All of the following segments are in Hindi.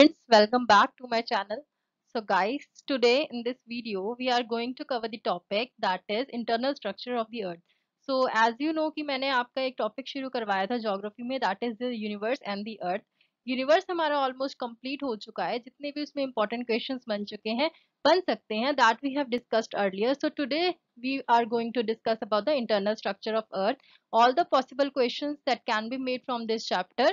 friends welcome back to my channel so guys today in this video we are going to cover the topic that is internal structure of the earth so as you know ki maine aapka ek topic shuru karwaya tha geography mein that is the universe and the earth universe hamara almost complete ho chuka hai jitne bhi usme important questions ban chuke hain ban sakte hain that we have discussed earlier so today we are going to discuss about the internal structure of earth all the possible questions that can be made from this chapter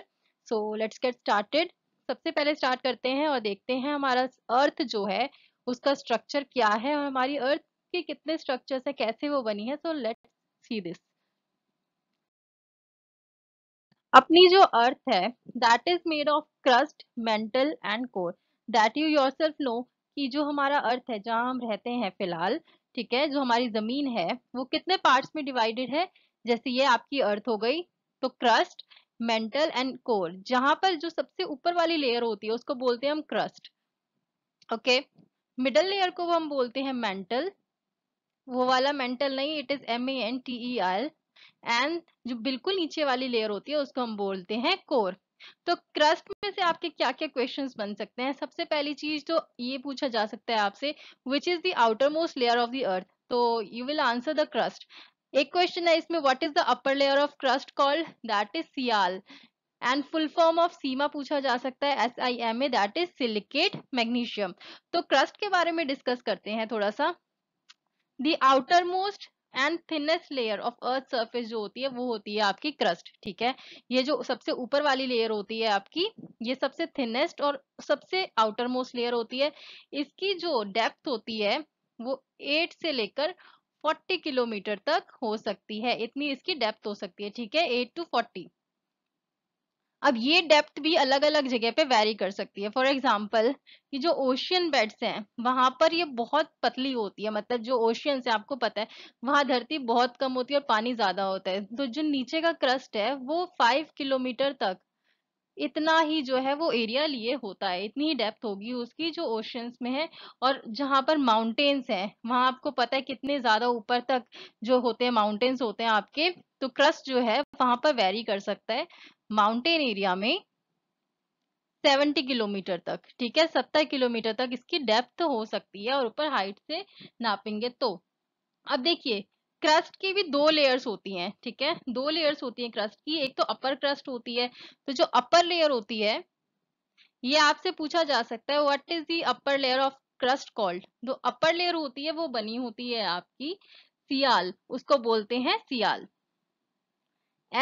so let's get started सबसे पहले स्टार्ट करते हैं और देखते हैं हमारा अर्थ जो है उसका स्ट्रक्चर क्या है और हमारी अर्थ के कितने स्ट्रक्चर है कैसे वो बनी है सो लेट सी दिस अपनी जो अर्थ है that is made of crust mantle and core that you yourself know कि जो हमारा अर्थ है जहाँ हम रहते हैं फिलहाल ठीक है जो हमारी जमीन है वो कितने पार्ट्स में डिवाइडेड है जैसे ये आपकी अर्थ हो गई तो क्रस्ट मेंटल एंड कोर जहां पर जो सबसे ऊपर वाली लेयर होती है उसको बोलते हैं हम क्रस्ट ओके मिडल लेयर को हम बोलते हैं मेंटल वो वाला मेंटल नहीं it is M A N T E R and जो बिल्कुल नीचे वाली लेयर होती है उसको हम बोलते हैं कोर तो क्रस्ट में से आपके क्या क्या क्वेश्चंस बन सकते हैं सबसे पहली चीज तो ये पूछा जा सकता है आपसे which is the outermost layer of the earth तो you will answer the crust एक क्वेश्चन है इसमें what is the upper layer of crust called that is sial and full form of sima पूछा जा सकता है S I M A that is silicate magnesium तो क्रस्ट के बारे में डिस्कस करते हैं थोड़ा सा the outermost and thinnest layer of earth surface जो होती है वो होती है आपकी क्रस्ट ठीक है ये जो सबसे ऊपर वाली लेयर होती है आपकी ये सबसे थिनेस्ट और सबसे आउटर मोस्ट लेयर होती है इसकी जो डेप्थ होती है वो एट से लेकर 40 किलोमीटर तक हो सकती है इतनी इसकी डेप्थ हो सकती है ठीक है 8 टू 40 अब ये डेप्थ भी अलग अलग जगह पे वेरी कर सकती है फॉर एग्जाम्पल कि जो ओशियन बेड्स हैं वहां पर ये बहुत पतली होती है मतलब जो ओशियन है आपको पता है वहां धरती बहुत कम होती है और पानी ज्यादा होता है तो जो नीचे का क्रस्ट है वो फाइव किलोमीटर तक इतना ही जो है वो एरिया लिए होता है इतनी ही डेप्थ होगी उसकी जो ओशंस में है और जहाँ पर माउंटेन्स हैं वहाँ आपको पता है कितने ज़्यादा ऊपर तक जो होते हैं माउंटेन्स होते हैं आपके तो क्रस्ट जो है वहां पर वेरी कर सकता है माउंटेन एरिया में 70 किलोमीटर तक ठीक है 70 किलोमीटर तक इसकी डेप्थ हो सकती है और ऊपर हाइट से नापेंगे तो अब देखिए क्रस्ट की भी दो लेयर्स होती हैं ठीक है दो लेयर्स होती हैं क्रस्ट की एक तो अपर क्रस्ट होती है तो जो अपर लेयर होती है ये आपसे पूछा जा सकता है what is the upper layer of crust called जो अपर लेयर होती है वो बनी होती है आपकी सियाल उसको बोलते हैं sial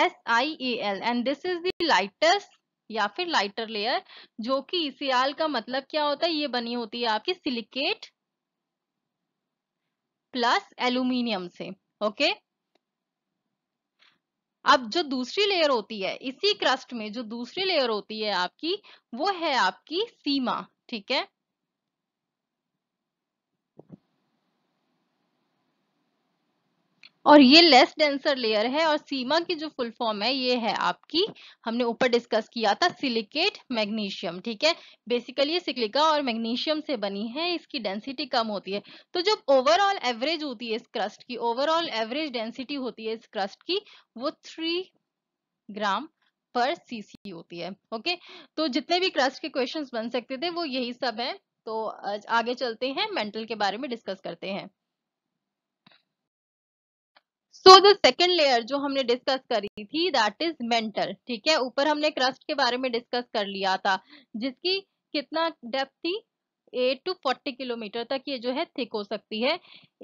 S I A L and this is the lightest या फिर लाइटर लेयर जो कि सियाल का मतलब क्या होता है ये बनी होती है आपकी सिलिकेट प्लस एल्यूमिनियम से ओके अब जो दूसरी लेयर होती है इसी क्रस्ट में जो दूसरी लेयर होती है आपकी वो है आपकी सीमा ठीक है और ये लेस डेंसर लेयर है और सीमा की जो फुल फॉर्म है ये है आपकी हमने ऊपर डिस्कस किया था सिलिकेट मैग्नीशियम ठीक है बेसिकली ये सिलिका और मैग्नीशियम से बनी है इसकी डेंसिटी कम होती है तो जब ओवरऑल एवरेज होती है इस क्रस्ट की ओवरऑल एवरेज डेंसिटी होती है इस क्रस्ट की वो थ्री ग्राम पर सीसी होती है ओके तो जितने भी क्रस्ट के क्वेश्चन बन सकते थे वो यही सब है तो आगे चलते हैं मेंटल के बारे में डिस्कस करते हैं सो द सेकेंड लेयर जो हमने डिस्कस करी थी दैट इज मेंटल ठीक है ऊपर हमने क्रस्ट के बारे में डिस्कस कर लिया था जिसकी कितना डेप्थ थी एट टू फोर्टी किलोमीटर तक ये जो है थिक हो सकती है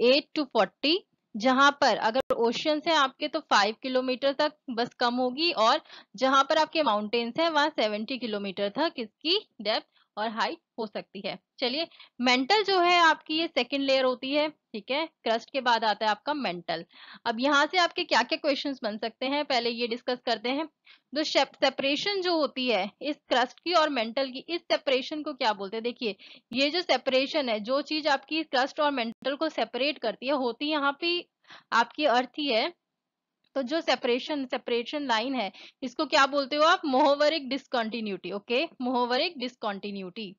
एट टू फोर्टी जहां पर अगर ओशियंस है आपके तो फाइव किलोमीटर तक बस कम होगी और जहां पर आपके माउंटेन्स हैं वहां सेवेंटी किलोमीटर तक इसकी डेप्थ और हाई हो सकती है चलिए मेंटल जो है आपकी ये सेकेंड लेयर होती है ठीक है क्रस्ट के बाद आता है आपका मेंटल अब यहाँ से आपके क्या क्या क्वेश्चंस बन सकते हैं पहले ये डिस्कस करते हैं जो सेपरेशन जो होती है इस क्रस्ट की और मेंटल की इस सेपरेशन को क्या बोलते हैं देखिए ये जो सेपरेशन है जो चीज आपकी क्रस्ट और मेंटल को सेपरेट करती है होती यहाँ पे आपकी अर्थ ही है तो जो सेपरेशन सेपरेशन लाइन है इसको क्या बोलते हो आप Mohorovicic discontinuity okay Mohorovicic discontinuity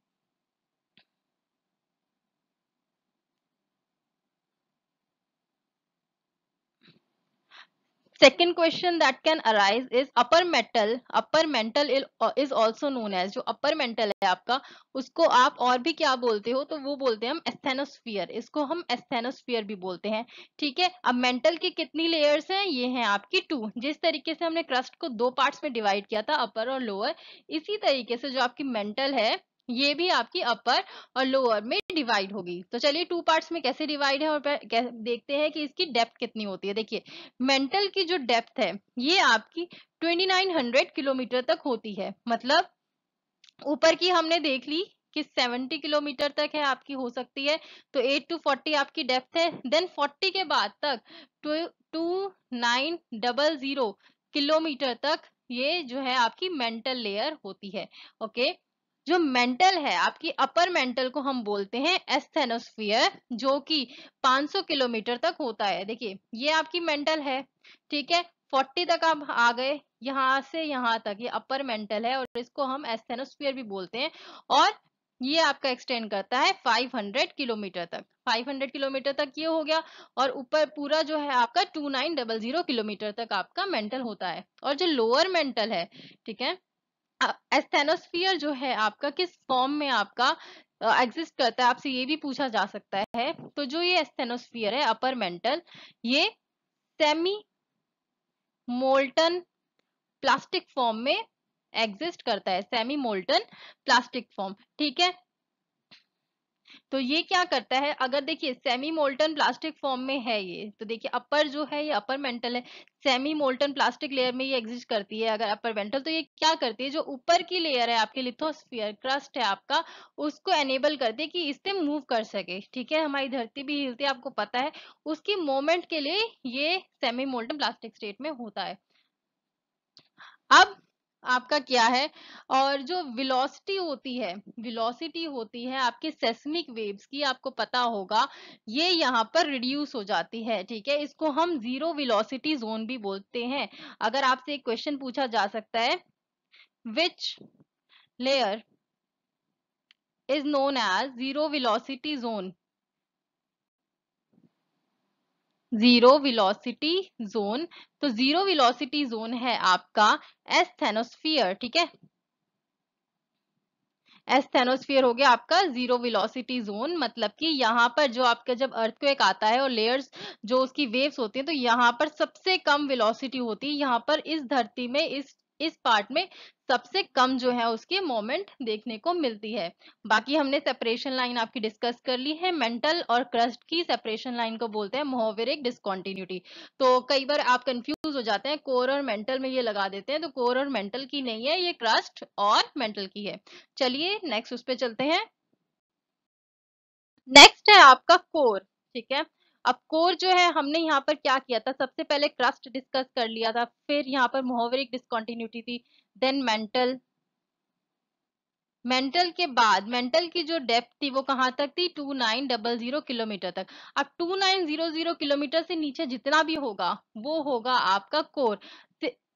second question that can arise is upper mantle upper mantle is also known as जो अपर मेंटल है आपका उसको आप और भी क्या बोलते हो तो वो बोलते हैं हम एस्थेनोस्फियर इसको हम एस्थेनोस्फियर भी बोलते हैं ठीक है अब मेंटल की कितनी लेयर्स हैं ये हैं आपकी टू जिस तरीके से हमने क्रस्ट को दो पार्ट्स में डिवाइड किया था अपर और लोअर इसी तरीके से जो आपकी मेंटल है ये भी आपकी अपर और लोअर में डिवाइड होगी तो चलिए टू पार्ट्स में कैसे डिवाइड है और देखते हैं कि इसकी डेप्थ कितनी होती है देखिए मेंटल की जो डेप्थ है ये आपकी 2900 किलोमीटर तक होती है मतलब ऊपर की हमने देख ली कि 70 किलोमीटर तक है आपकी हो सकती है तो 8 टू 40 आपकी डेप्थ है देन 40 के बाद तक two two nine double zero kilometre तक ये जो है आपकी मेंटल लेयर होती है ओके okay? जो मेंटल है आपकी अपर मेंटल को हम बोलते हैं एस्थेनोस्फियर जो कि 500 किलोमीटर तक होता है देखिए ये आपकी मेंटल है ठीक है 40 तक आप आ गए यहाँ से यहाँ तक ये अपर मेंटल है और इसको हम एस्थेनोस्फियर भी बोलते हैं और ये आपका एक्सटेंड करता है 500 किलोमीटर तक 500 किलोमीटर तक ये हो गया और ऊपर पूरा जो है आपका 2900 किलोमीटर तक आपका मेंटल होता है और जो लोअर मेंटल है ठीक है एस्थेनोस्फियर जो है आपका किस फॉर्म में आपका एग्जिस्ट करता है आपसे ये भी पूछा जा सकता है तो जो ये एस्थेनोस्फियर है अपर मेंटल ये सेमी मोल्टन प्लास्टिक फॉर्म में एग्जिस्ट करता है सेमी मोल्टन प्लास्टिक फॉर्म ठीक है तो ये क्या करता है अगर देखिए सेमी मोल्टन प्लास्टिक फॉर्म में है ये तो देखिए अपर जो है ये अपर मेंटल है सेमी मोल्टन प्लास्टिक लेयर में ये एग्जिस्ट करती है अगर अपर मेंटल तो ये क्या करती है जो ऊपर की लेयर है आपके लिथोस्फियर क्रस्ट है आपका उसको एनेबल करती है कि इससे मूव कर सके ठीक है हमारी धरती भी हिलती है आपको पता है उसकी मोमेंट के लिए ये सेमी मोल्टन प्लास्टिक स्टेट में होता है अब आपका क्या है और जो विलोसिटी होती है विलोसिटी होती है आपके सेस्मिक वेव्स की आपको पता होगा ये यहाँ पर रिड्यूस हो जाती है ठीक है इसको हम जीरो विलोसिटी जोन भी बोलते हैं अगर आपसे एक क्वेश्चन पूछा जा सकता है which layer is known as zero velocity zone zero velocity zone तो जीरो विलोसिटी जोन है आपका एस्थेनोस्फियर ठीक है एस्थेनोस्फियर हो गया आपका जीरो विलोसिटी जोन मतलब कि यहाँ पर जो आपका जब अर्थ को एक आता है और लेयर्स जो उसकी वेव्स होती हैं तो यहाँ पर सबसे कम विलोसिटी होती है यहाँ पर इस धरती में इस इस पार्ट में सबसे कम जो है उसकी मोमेंट देखने को मिलती है बाकी हमने सेपरेशन लाइन आपकी डिस्कस कर ली है मेंटल और क्रस्ट की सेपरेशन लाइन को बोलते हैं मोहवेरिक डिस्कॉन्टिन्यूटी तो कई बार आप कंफ्यूज हो जाते हैं कोर और मेंटल में ये लगा देते हैं तो कोर और मेंटल की नहीं है ये क्रस्ट और मेंटल की है चलिए नेक्स्ट उस पर चलते हैं नेक्स्ट है आपका कोर ठीक है अब कोर जो है हमने यहाँ पर क्या किया था सबसे पहले क्रस्ट डिस्कस कर लिया था फिर यहाँ पर मोहवरिक डिस्कॉन्टिन्यूटी थी देन मेंटल मेंटल के बाद मेंटल की जो डेप्थ थी वो कहाँ तक थी two nine double zero kilometre तक अब two nine zero zero kilometre से नीचे जितना भी होगा वो होगा आपका कोर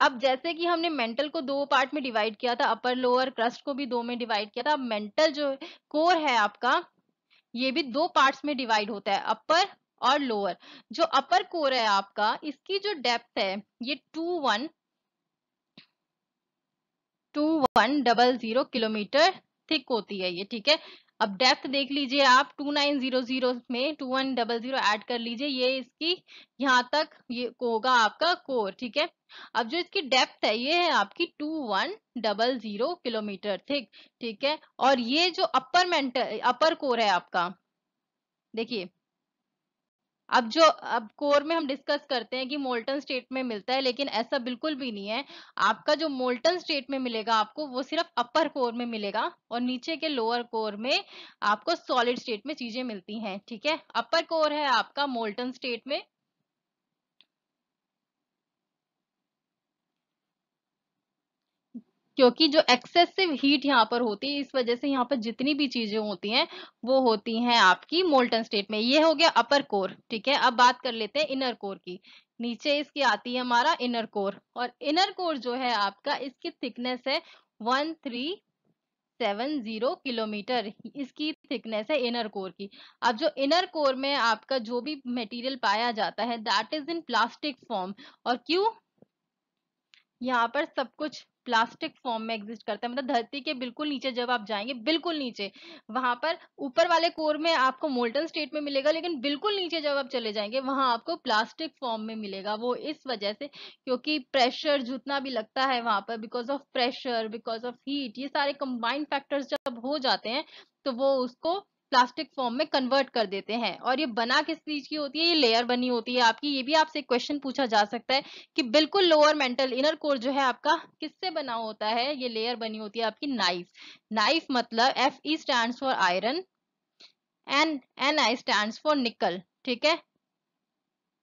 अब जैसे कि हमने मेंटल को दो पार्ट में डिवाइड किया था अपर लोअर क्रस्ट को भी दो में डिवाइड किया था अब मेंटल जो कोर है आपका ये भी दो पार्ट्स में डिवाइड होता है अपर और लोअर जो अपर कोर है आपका इसकी जो डेप्थ है ये two one two one double zero kilometre thick होती है ये ठीक है अब डेप्थ देख लीजिए आप टू नाइन जीरो जीरो में two one double zero add कर लीजिए ये इसकी यहाँ तक ये होगा आपका कोर ठीक है अब जो इसकी डेप्थ है ये है आपकी two one double zero kilometre thick ठीक है और ये जो अपर मेंटल अपर कोर है आपका देखिए अब जो अब कोर में हम डिस्कस करते हैं कि मोल्टन स्टेट में मिलता है लेकिन ऐसा बिल्कुल भी नहीं है आपका जो मोल्टन स्टेट में मिलेगा आपको वो सिर्फ अपर कोर में मिलेगा और नीचे के लोअर कोर में आपको सॉलिड स्टेट में चीजें मिलती हैं ठीक है अपर कोर है आपका मोल्टन स्टेट में क्योंकि जो एक्सेसिव हीट यहाँ पर होती है इस वजह से यहाँ पर जितनी भी चीजें होती हैं वो होती हैं आपकी मोल्टन स्टेट में ये हो गया अपर कोर ठीक है अब बात कर लेते हैं इनर कोर की नीचे इसकी आती है हमारा इनर कोर और इनर कोर जो है आपका इसकी थिकनेस है one three seven zero kilometre इसकी थिकनेस है इनर कोर की अब जो इनर कोर में आपका जो भी मटेरियल पाया जाता है that is in plastic form और क्यों यहाँ पर सब कुछ प्लास्टिक फॉर्म में एग्जिस्ट करता है मतलब धरती के बिल्कुल नीचे जब आप जाएंगे बिल्कुल नीचे वहां पर ऊपर वाले कोर में आपको मोल्टन स्टेट में मिलेगा लेकिन बिल्कुल नीचे जब आप चले जाएंगे वहां आपको प्लास्टिक फॉर्म में मिलेगा वो इस वजह से क्योंकि प्रेशर जितना भी लगता है वहां पर because of pressure because of heat ये सारे कंबाइंड फैक्टर्स जब हो जाते हैं तो वो उसको प्लास्टिक फॉर्म में कन्वर्ट कर देते हैं और ये बना किस चीज की होती है ये लेयर बनी होती है आपकी ये भी आपसे क्वेश्चन पूछा जा सकता है कि बिल्कुल लोअर मेंटल इनर कोर जो है आपका किससे बना होता है ये लेयर बनी होती है आपकी नाइफ नाइफ मतलब F E stand for iron N N I stand for nickel ठीक है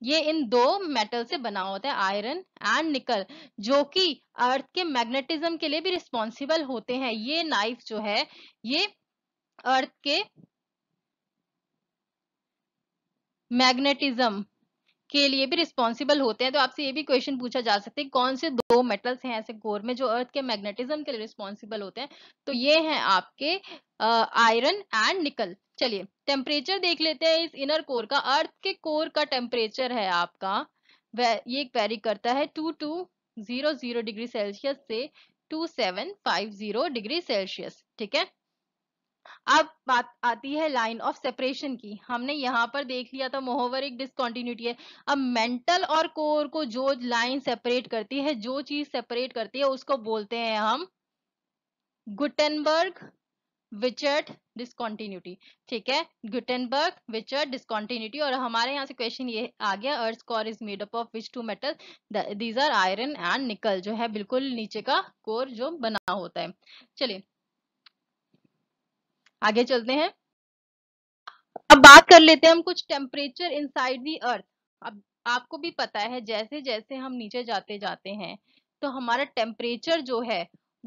ये इन दो मेटल से बना होता है आयरन एंड निकल जो कि अर्थ के मैग्नेटिज्म के लिए भी रिस्पॉन्सिबल होते हैं ये नाइफ जो है ये अर्थ के मैग्नेटिज्म के लिए भी रिस्पॉन्सिबल होते हैं तो आपसे ये भी क्वेश्चन पूछा जा सकता है कौन से दो मेटल्स हैं ऐसे गोर में जो अर्थ के मैग्नेटिज्म के लिए रिस्पॉन्सिबल होते हैं तो ये हैं आपके आयरन एंड निकल चलिए टेम्परेचर देख लेते हैं इस इनर कोर का अर्थ के कोर का टेम्परेचर है आपका ये वेरी करता है two two zero zero degree Celsius से two seven five zero degree Celsius ठीक है अब बात आती है लाइन ऑफ सेपरेशन की हमने यहाँ पर देख लिया था मोहोवर एक डिस्कॉन्टिन्यूटी है अब मेंटल और कोर को जो लाइन सेपरेट करती है जो चीज सेपरेट करती है उसको बोलते हैं हम गुटनबर्ग विचर्ट डिस्कॉन्टिन्यूटी ठीक है गुटनबर्ग विचर्ट डिस्कॉन्टिन्यूटी और हमारे यहाँ से क्वेश्चन ये आ गया earth core is made up of which two metal these are iron and nickel जो है बिल्कुल नीचे का कोर जो बना होता है चलिए आगे चलते हैं अब बात कर लेते हैं हम कुछ टेम्परेचर साइड दी अर्थ अब आपको भी पता है जैसे जैसे हम नीचे जाते जाते हैं तो हमारा टेम्परेचर जो है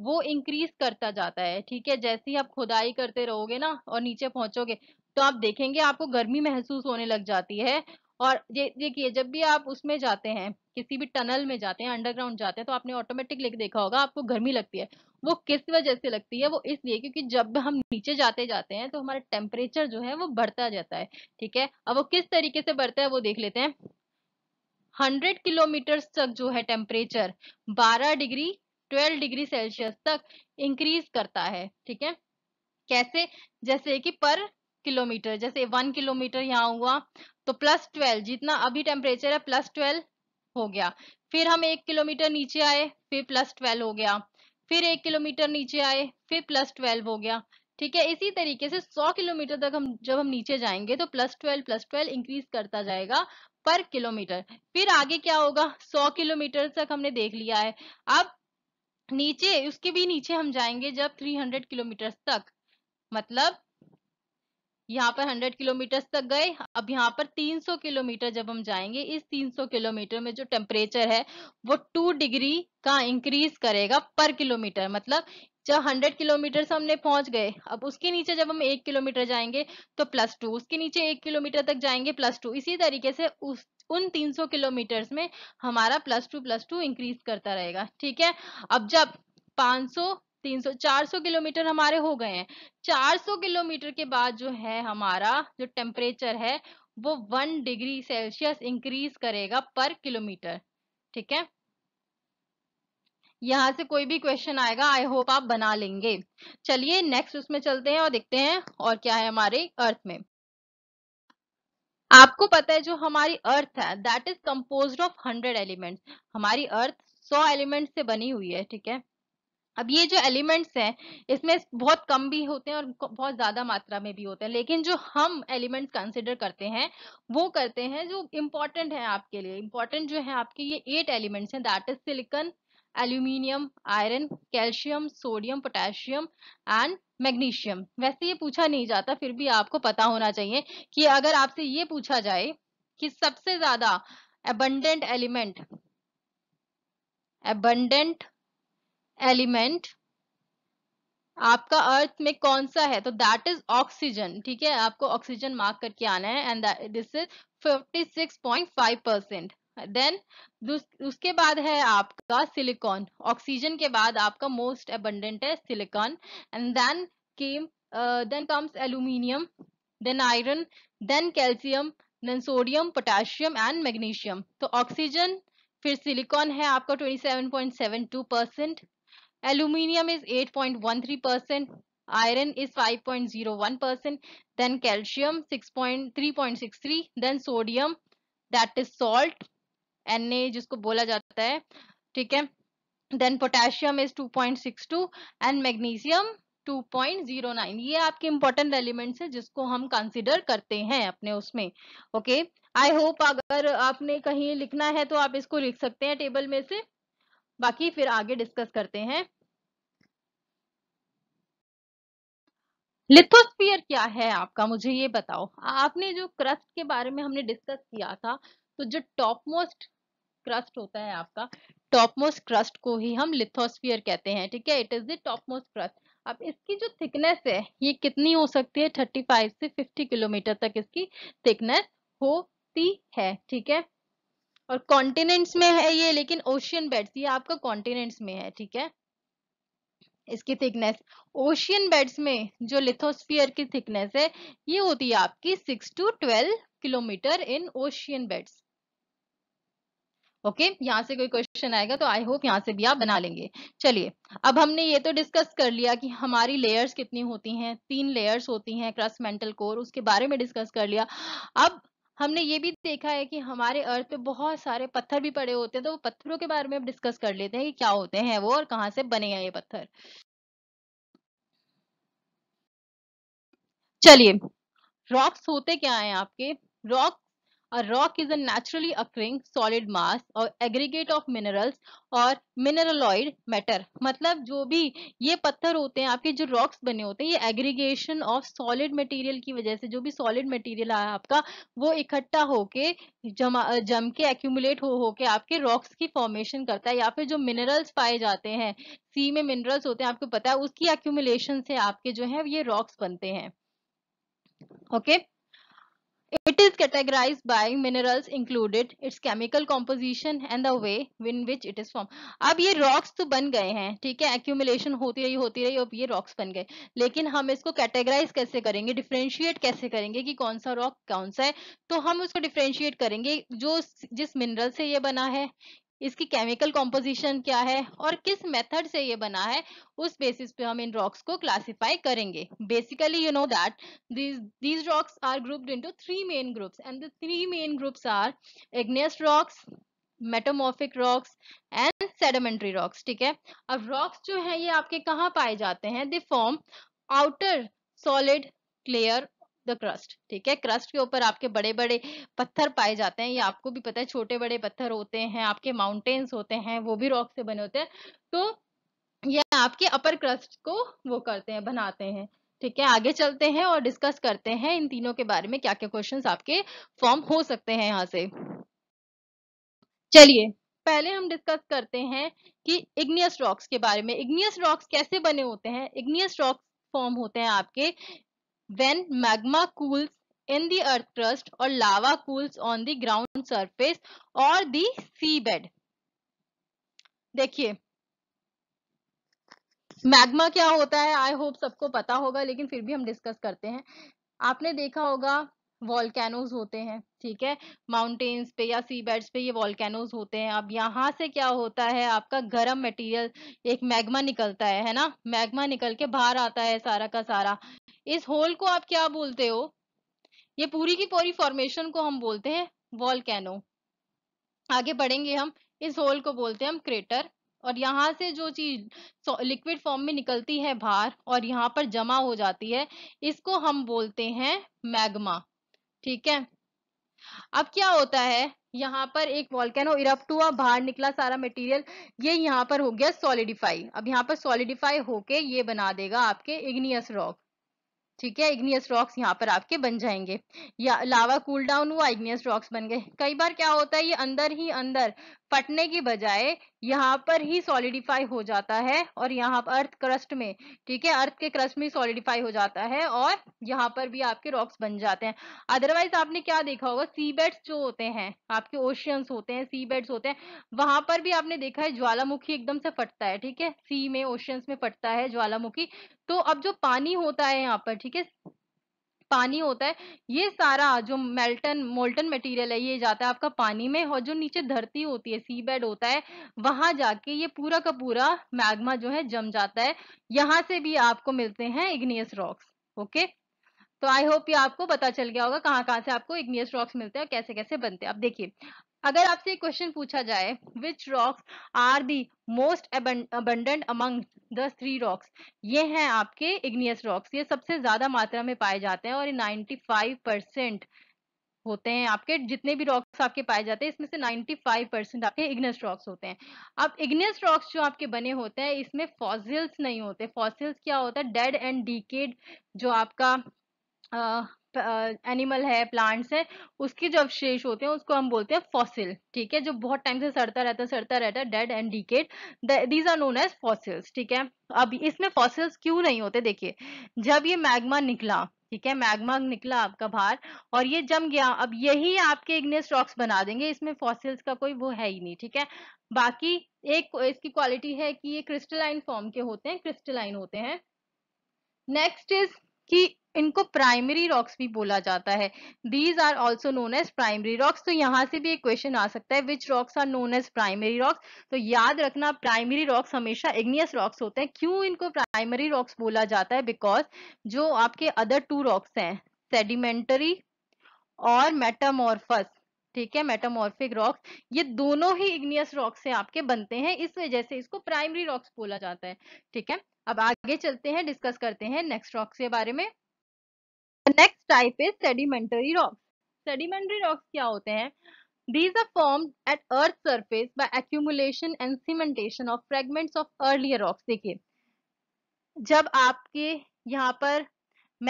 वो इंक्रीज करता जाता है ठीक है जैसे ही आप खुदाई करते रहोगे ना और नीचे पहुंचोगे तो आप देखेंगे आपको गर्मी महसूस होने लग जाती है और ये देखिए जब भी आप उसमें जाते हैं किसी भी टनल में जाते हैं अंडरग्राउंड जाते हैं तो आपने ऑटोमेटिक लेके देखा होगा आपको गर्मी लगती है वो किस वजह से लगती है वो इसलिए क्योंकि जब हम नीचे जाते जाते हैं तो हमारा टेम्परेचर जो है वो बढ़ता जाता है ठीक है अब वो किस तरीके से बढ़ता है वो देख लेते हैं हंड्रेड किलोमीटर तक जो है टेम्परेचर बारह डिग्री ट्वेल्व डिग्री सेल्सियस तक इंक्रीज करता है ठीक है कैसे जैसे कि पर किलोमीटर जैसे वन किलोमीटर यहाँ हुआ तो प्लस ट्वेल्व जितना अभी टेम्परेचर है प्लस ट्वेल्व हो गया फिर हम एक किलोमीटर नीचे आए फिर प्लस ट्वेल्व हो गया फिर एक किलोमीटर नीचे आए फिर प्लस ट्वेल्व हो गया ठीक है इसी तरीके से 100 किलोमीटर तक हम जब हम नीचे जाएंगे तो plus twelve plus twelve increase करता जाएगा पर किलोमीटर फिर आगे क्या होगा 100 किलोमीटर तक हमने देख लिया है अब नीचे उसके भी नीचे हम जाएंगे जब 300 किलोमीटर तक मतलब यहाँ पर 100 किलोमीटर तक गए अब यहाँ पर 300 किलोमीटर जब हम जाएंगे इस 300 किलोमीटर में जो टेम्परेचर है वो 2 डिग्री का इंक्रीज करेगा पर किलोमीटर मतलब जब 100 किलोमीटर से हमने पहुंच गए अब उसके नीचे जब हम एक किलोमीटर जाएंगे तो प्लस टू उसके नीचे एक किलोमीटर तक जाएंगे प्लस टू इसी तरीके से उस उन 300 किलोमीटर्स में हमारा plus two plus two increase करता रहेगा ठीक है अब जब 500 तीन सौ चार सौ किलोमीटर हमारे हो गए हैं चार सौ किलोमीटर के बाद जो है हमारा जो टेम्परेचर है वो वन डिग्री सेल्सियस इंक्रीज करेगा पर किलोमीटर ठीक है यहां से कोई भी क्वेश्चन आएगा आई होप आप बना लेंगे चलिए नेक्स्ट उसमें चलते हैं और देखते हैं और क्या है हमारे अर्थ में आपको पता है जो हमारी अर्थ है that is compose of hundred element हमारी अर्थ सौ एलिमेंट से बनी हुई है ठीक है अब ये जो एलिमेंट्स हैं इसमें बहुत कम भी होते हैं और बहुत ज़्यादा मात्रा में भी होते हैं लेकिन जो हम एलिमेंट्स कंसिडर करते हैं वो करते हैं जो इम्पोर्टेंट है आपके लिए इम्पोर्टेंट जो है आपके ये एट एलिमेंट्स हैं that is silicon aluminium iron calcium sodium potassium and magnesium वैसे ये पूछा नहीं जाता फिर भी आपको पता होना चाहिए कि अगर आपसे ये पूछा जाए कि सबसे ज़्यादा एबंडेंट एलिमेंट एबंडेंट एलिमेंट आपका अर्थ में कौन सा है तो दैट इज ऑक्सीजन ठीक है आपको ऑक्सीजन मार्क करके आना है and this is 56.5 percent then उसके बाद है आपका सिलिकॉन ऑक्सीजन के बाद आपका मोस्ट अबंडेंट है silicon and then came then comes aluminium then iron then calcium then sodium potassium and magnesium तो ऑक्सीजन फिर सिलिकॉन है आपका 27.72 percent Aluminium is 8.13%, iron is 5.01%, then calcium 6.3.63, then sodium that is salt, Na जिसको बोला जाता है, ठीक है? Then potassium is 2.62 and magnesium 2.09 ये आपके इंपॉर्टेंट एलिमेंट्स है जिसको हम कंसिडर करते हैं अपने उसमें ओके आई होप अगर आपने कहीं लिखना है तो आप इसको लिख सकते हैं टेबल में से बाकी फिर आगे डिस्कस करते हैं लिथोस्फीयर क्या है आपका मुझे ये बताओ आपने जो क्रस्ट के बारे में हमने डिस्कस किया था तो जो टॉप मोस्ट क्रस्ट होता है आपका टॉप मोस्ट क्रस्ट को ही हम लिथोस्फीयर कहते हैं ठीक है it is the topmost crust अब इसकी जो थिकनेस है ये कितनी हो सकती है 35 से 50 किलोमीटर तक इसकी थिकनेस होती है ठीक है और कॉन्टिनेंट्स में है ये लेकिन ओशियन बेड्स ये आपका कॉन्टिनेंट्स में है ठीक है इसकी थिकनेस ओशियन बेड्स में जो लिथोस्फियर की थिकनेस है ये होती है आपकी six to twelve kilometre in ocean beds okay okay, यहाँ से कोई क्वेश्चन आएगा तो आई होप यहाँ से भी आप बना लेंगे चलिए अब हमने ये तो डिस्कस कर लिया कि हमारी लेयर्स कितनी होती हैं तीन लेयर्स होती हैं क्रस मेंटल कोर उसके बारे में डिस्कस कर लिया अब हमने ये भी देखा है कि हमारे अर्थ पे बहुत सारे पत्थर भी पड़े होते हैं तो वो पत्थरों के बारे में अब डिस्कस कर लेते हैं कि क्या होते हैं वो और कहाँ से बने हैं ये पत्थर चलिए रॉक्स होते क्या हैं आपके rock A rock is a naturally occurring solid mass or aggregate of minerals or mineraloid matter. matlab jo bhi ye patthar hote hain aapke jo rocks bane hote hain ye aggregation of solid material ki wajah se jo bhi solid material है aapka wo ikhatta होके जमा जम के accumulate ho होके aapke rocks ki formation karta hai ya fir jo minerals paaye jate hain sea mein minerals hote hain aapko pata hai uski accumulation se aapke jo है ye rocks bante hain okay? It is categorized by minerals included, its chemical composition and the way in which it is formed. ab ye rocks to ban gaye hain theek hai accumulation hoti rahi hoti rahi ab ye rocks ban gaye lekin hum isko categorize kaise karenge differentiate kaise karenge ki kaun sa rock kaun sa hai to hum usko differentiate karenge jo jis mineral se ye bana hai इसकी केमिकल कॉम्पोजिशन क्या है और किस मेथड से ये बना है उस बेसिस पे हम इन रॉक्स को क्लासिफाई करेंगे basically you know that these rocks are grouped into three main groups and the three main groups are igneous rocks metamorphic rocks and sedimentary rocks ठीक है अब रॉक्स जो है ये आपके कहाँ पाए जाते हैं they form outer solid layer the crust ठीक है क्रस्ट के ऊपर आपके बड़े बड़े पत्थर पाए जाते हैं ये आपको भी पता है छोटे बड़े पत्थर होते हैं आपके माउंटेन्स होते हैं वो भी रॉक से बने होते हैं तो ये आपके अपर क्रस्ट को वो करते हैं बनाते हैं ठीक है आगे चलते हैं और डिस्कस करते हैं इन तीनों के बारे में क्या क्या क्वेश्चंस आपके फॉर्म हो सकते हैं यहाँ से चलिए पहले हम डिस्कस करते हैं कि इग्नियस रॉक्स के बारे में इग्नियस रॉक्स कैसे बने होते हैं इग्नियस रॉक्स फॉर्म होते हैं आपके When magma cools in the earth crust or lava cools on the ground surface or the seabed. देखिए मैग्मा क्या होता है आई होप सबको पता होगा लेकिन फिर भी हम डिस्कस करते हैं आपने देखा होगा वॉल्केनोज होते हैं ठीक है माउंटेन्स पे या सी बेड्स पे ये वॉल्केनोज होते हैं अब यहाँ से क्या होता है आपका गर्म मटेरियल एक मैग्मा निकलता है है ना मैग्मा निकल के बाहर आता है सारा का सारा इस होल को आप क्या बोलते हो ये पूरी की पूरी फॉर्मेशन को हम बोलते हैं कैनो आगे बढ़ेंगे हम इस होल को बोलते हैं हम क्रेटर और यहाँ से जो चीज लिक्विड फॉर्म में निकलती है बाहर और यहाँ पर जमा हो जाती है इसको हम बोलते हैं मैग्मा ठीक है अब क्या होता है यहाँ पर एक वॉलकैनो इरप्ट हुआ बाहर निकला सारा मटेरियल ये यहाँ पर हो गया सॉलिडिफाई अब यहाँ पर सॉलिडिफाई होके ये बना देगा आपके इग्नियस रॉक ठीक है इग्नियस रॉक्स यहाँ पर आपके बन जाएंगे या लावा कूल डाउन हुआ इग्नियस रॉक्स बन गए कई बार क्या होता है ये अंदर ही अंदर फटने की बजाय यहाँ पर ही सॉलिडिफाई हो जाता है और यहाँ पर अर्थ क्रस्ट में ठीक है अर्थ के क्रस्ट में सॉलिडिफाई हो जाता है और यहाँ पर भी आपके रॉक्स बन जाते हैं अदरवाइज आपने क्या देखा होगा सी बेड्स जो होते हैं आपके ओशियंस होते हैं सी बेड्स होते हैं वहां पर भी आपने देखा है ज्वालामुखी एकदम से फटता है ठीक है सी में ओशियंस में फटता है ज्वालामुखी तो अब जो पानी होता है यहाँ पर ठीक है पानी होता है ये सारा जो मेल्टन मोल्टन मटेरियल है ये जाता है आपका पानी में और जो नीचे धरती होती है सी बेड होता है वहां जाके ये पूरा का पूरा मैग्मा जो है जम जाता है यहां से भी आपको मिलते हैं इग्नियस रॉक्स ओके तो आई होप ये आपको पता चल गया होगा कहाँ कहाँ से आपको इग्नियस रॉक्स मिलते हैं और कैसे कैसे बनते हैं अब देखिए अगर आपसे क्वेश्चन पूछा जाए which rocks are the most abundant among the three rocks ये हैं आपके इग्नियस रॉक्स ये सबसे ज्यादा मात्रा में पाए जाते हैं और 95 परसेंट होते हैं आपके जितने भी रॉक्स आपके पाए जाते हैं इसमें से 95 परसेंट आपके इग्नियस रॉक्स होते हैं अब इग्नियस रॉक्स जो आपके बने होते हैं इसमें फॉसिल्स नहीं होते फॉसिल्स क्या होता है डेड एंड डीकेड जो आपका एनिमल है प्लांट्स है उसके जो अवशेष होते हैं उसको हम बोलते हैं फॉसिल ठीक है जो बहुत टाइम से सड़ता रहता है सड़ता रहता है dead and decayed these are known as fossils ठीक है अब इसमें फॉसिल्स क्यों नहीं होते देखिए जब ये मैग्मा निकला ठीक है मैग्मा निकला आपका बाहर और ये जम गया अब यही आपके इग्नेस रॉक्स बना देंगे इसमें फॉसिल्स का कोई वो है ही नहीं ठीक है बाकी एक इसकी क्वालिटी है कि ये क्रिस्टलाइन फॉर्म के होते हैं क्रिस्टलाइन होते हैं नेक्स्ट इज कि इनको प्राइमरी रॉक्स भी बोला जाता है these are also known as primary rocks तो यहाँ से भी एक क्वेश्चन आ सकता है which rocks are known as primary rocks तो याद रखना प्राइमरी रॉक्स हमेशा इग्नियस रॉक्स होते हैं क्यों इनको प्राइमरी रॉक्स बोला जाता है बिकॉज जो आपके अदर टू रॉक्स हैं सेडिमेंटरी और मेटामॉर्फस ठीक है मेटामॉर्फिक रॉक्स ये दोनों ही इग्नियस रॉक्स से आपके बनते हैं इस वजह से इसको प्राइमरी रॉक्स बोला जाता है ठीक है अब आगे चलते हैं डिस्कस करते हैं नेक्स्ट रॉक्स के बारे में next type is sedimentary rocks sedimentary rocks क्या होते हैं these are form at earth surface by accumulation and cementation of fragment of earlier rocks देखिए जब आपके यहाँ पर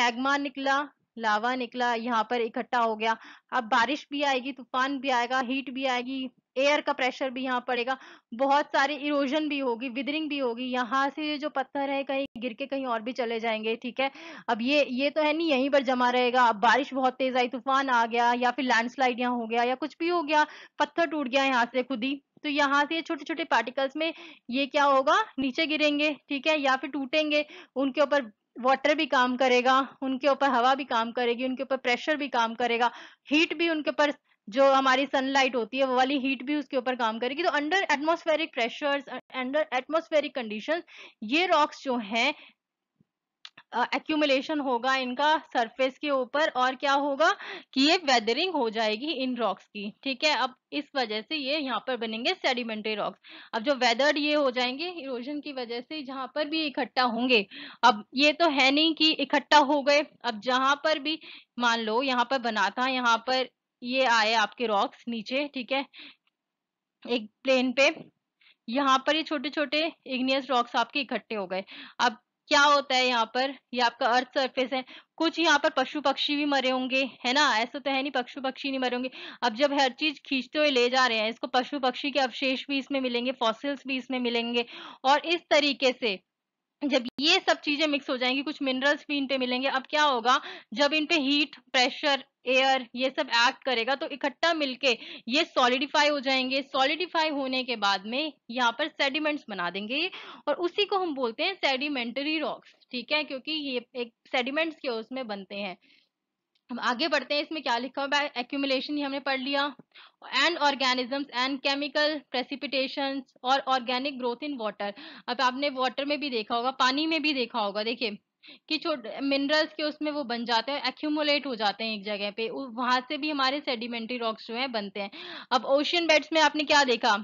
मैग्मा निकला लावा निकला यहाँ पर इकट्ठा हो गया अब बारिश भी आएगी तूफान भी आएगा हीट भी आएगी एयर का प्रेशर भी यहाँ पड़ेगा बहुत सारी इरोजन भी होगी विदरिंग भी होगी यहाँ से जो पत्थर है कहीं गिर के कहीं और भी चले जाएंगे ठीक है अब ये ये तो है नहीं यहीं पर जमा रहेगा अब बारिश बहुत तेज आई तूफान आ गया या फिर लैंडस्लाइड यहाँ हो गया या कुछ भी हो गया पत्थर टूट गया यहाँ से खुद ही तो यहाँ से छोटे छोटे पार्टिकल्स में ये क्या होगा नीचे गिरेंगे ठीक है या फिर टूटेंगे उनके ऊपर वाटर भी काम करेगा उनके ऊपर हवा भी काम करेगी उनके ऊपर प्रेशर भी काम करेगा हीट भी उनके ऊपर जो हमारी सनलाइट होती है वो वाली हीट भी उसके ऊपर काम करेगी तो under atmospheric pressures under atmospheric conditions ये रॉक्स जो हैं एक्यूमुलेशन uh, होगा इनका सरफेस के ऊपर और क्या होगा कि ये वेदरिंग हो जाएगी इन रॉक्स की ठीक है अब इस वजह से ये यहाँ पर बनेंगे सेडिमेंट्री रॉक्स अब जो वेदर्ड ये हो जाएंगे इरोजन की वजह से जहां पर भी इकट्ठा होंगे अब ये तो है नहीं कि इकट्ठा हो गए अब जहां पर भी मान लो यहाँ पर बना था यहाँ पर ये आए आपके रॉक्स नीचे ठीक है एक प्लेन पे यहाँ पर ये छोटे छोटे इग्नियस रॉक्स आपके इकट्ठे हो गए अब क्या होता है यहाँ पर ये यह आपका अर्थ सरफेस है कुछ यहाँ पर पशु पक्षी भी मरे होंगे है ना ऐसा तो है नहीं पशु पक्षी नहीं मरे होंगे अब जब हर चीज खींचते हुए ले जा रहे हैं इसको पशु पक्षी के अवशेष भी इसमें मिलेंगे फॉसिल्स भी इसमें मिलेंगे और इस तरीके से जब ये सब चीजें मिक्स हो जाएंगी कुछ मिनरल्स भी इनपे मिलेंगे अब क्या होगा जब इनपे हीट प्रेशर एयर ये सब एक्ट करेगा तो इकट्ठा मिलके ये सॉलिडिफाई हो जाएंगे सॉलिडिफाई होने के बाद में यहाँ पर सेडिमेंट्स बना देंगे और उसी को हम बोलते हैं सेडिमेंटरी रॉक्स ठीक है क्योंकि ये एक सेडिमेंट्स के उसमें बनते हैं हम आगे बढ़ते हैं इसमें क्या लिखा हुआ है एक्यूमुलेशन ही हमने पढ़ लिया and organisms and chemical precipitation और ऑर्गेनिक ग्रोथ इन वाटर अब आपने वाटर में भी देखा होगा पानी में भी देखा होगा देखिए कि छोटे मिनरल्स के उसमें वो बन जाते हैं एक्यूमुलेट हो जाते हैं एक जगह पे वहां से भी हमारे सेडिमेंट्री रॉक्स जो है बनते हैं अब ओशियन बेड्स में आपने क्या देखा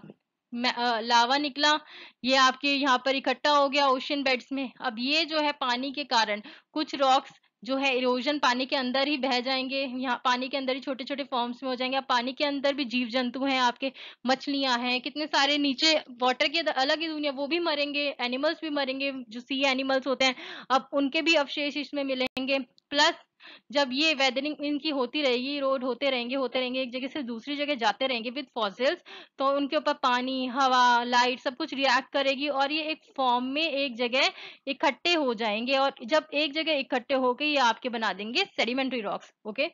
लावा निकला ये आपके यहाँ पर इकट्ठा हो गया ओशियन बेड्स में अब ये जो है पानी के कारण कुछ रॉक्स जो है इरोजन पानी के अंदर ही बह जाएंगे यहाँ पानी के अंदर ही छोटे छोटे फॉर्म्स में हो जाएंगे आप पानी के अंदर भी जीव जंतु हैं आपके मछलियां हैं कितने सारे नीचे वाटर के अलग ही दुनिया वो भी मरेंगे एनिमल्स भी मरेंगे जो सी एनिमल्स होते हैं अब उनके भी अवशेष इसमें मिलेंगे प्लस जब ये वेदरिंग इनकी होती रहेगी रोड होते रहेंगे होते रहेंगे एक जगह से दूसरी जगह जाते रहेंगे विद फॉसिल्स तो उनके ऊपर पानी हवा लाइट सब कुछ रिएक्ट करेगी और ये एक फॉर्म में एक जगह इकट्ठे हो जाएंगे और जब एक जगह इकट्ठे होके ये आपके बना देंगे sedimentary rocks okay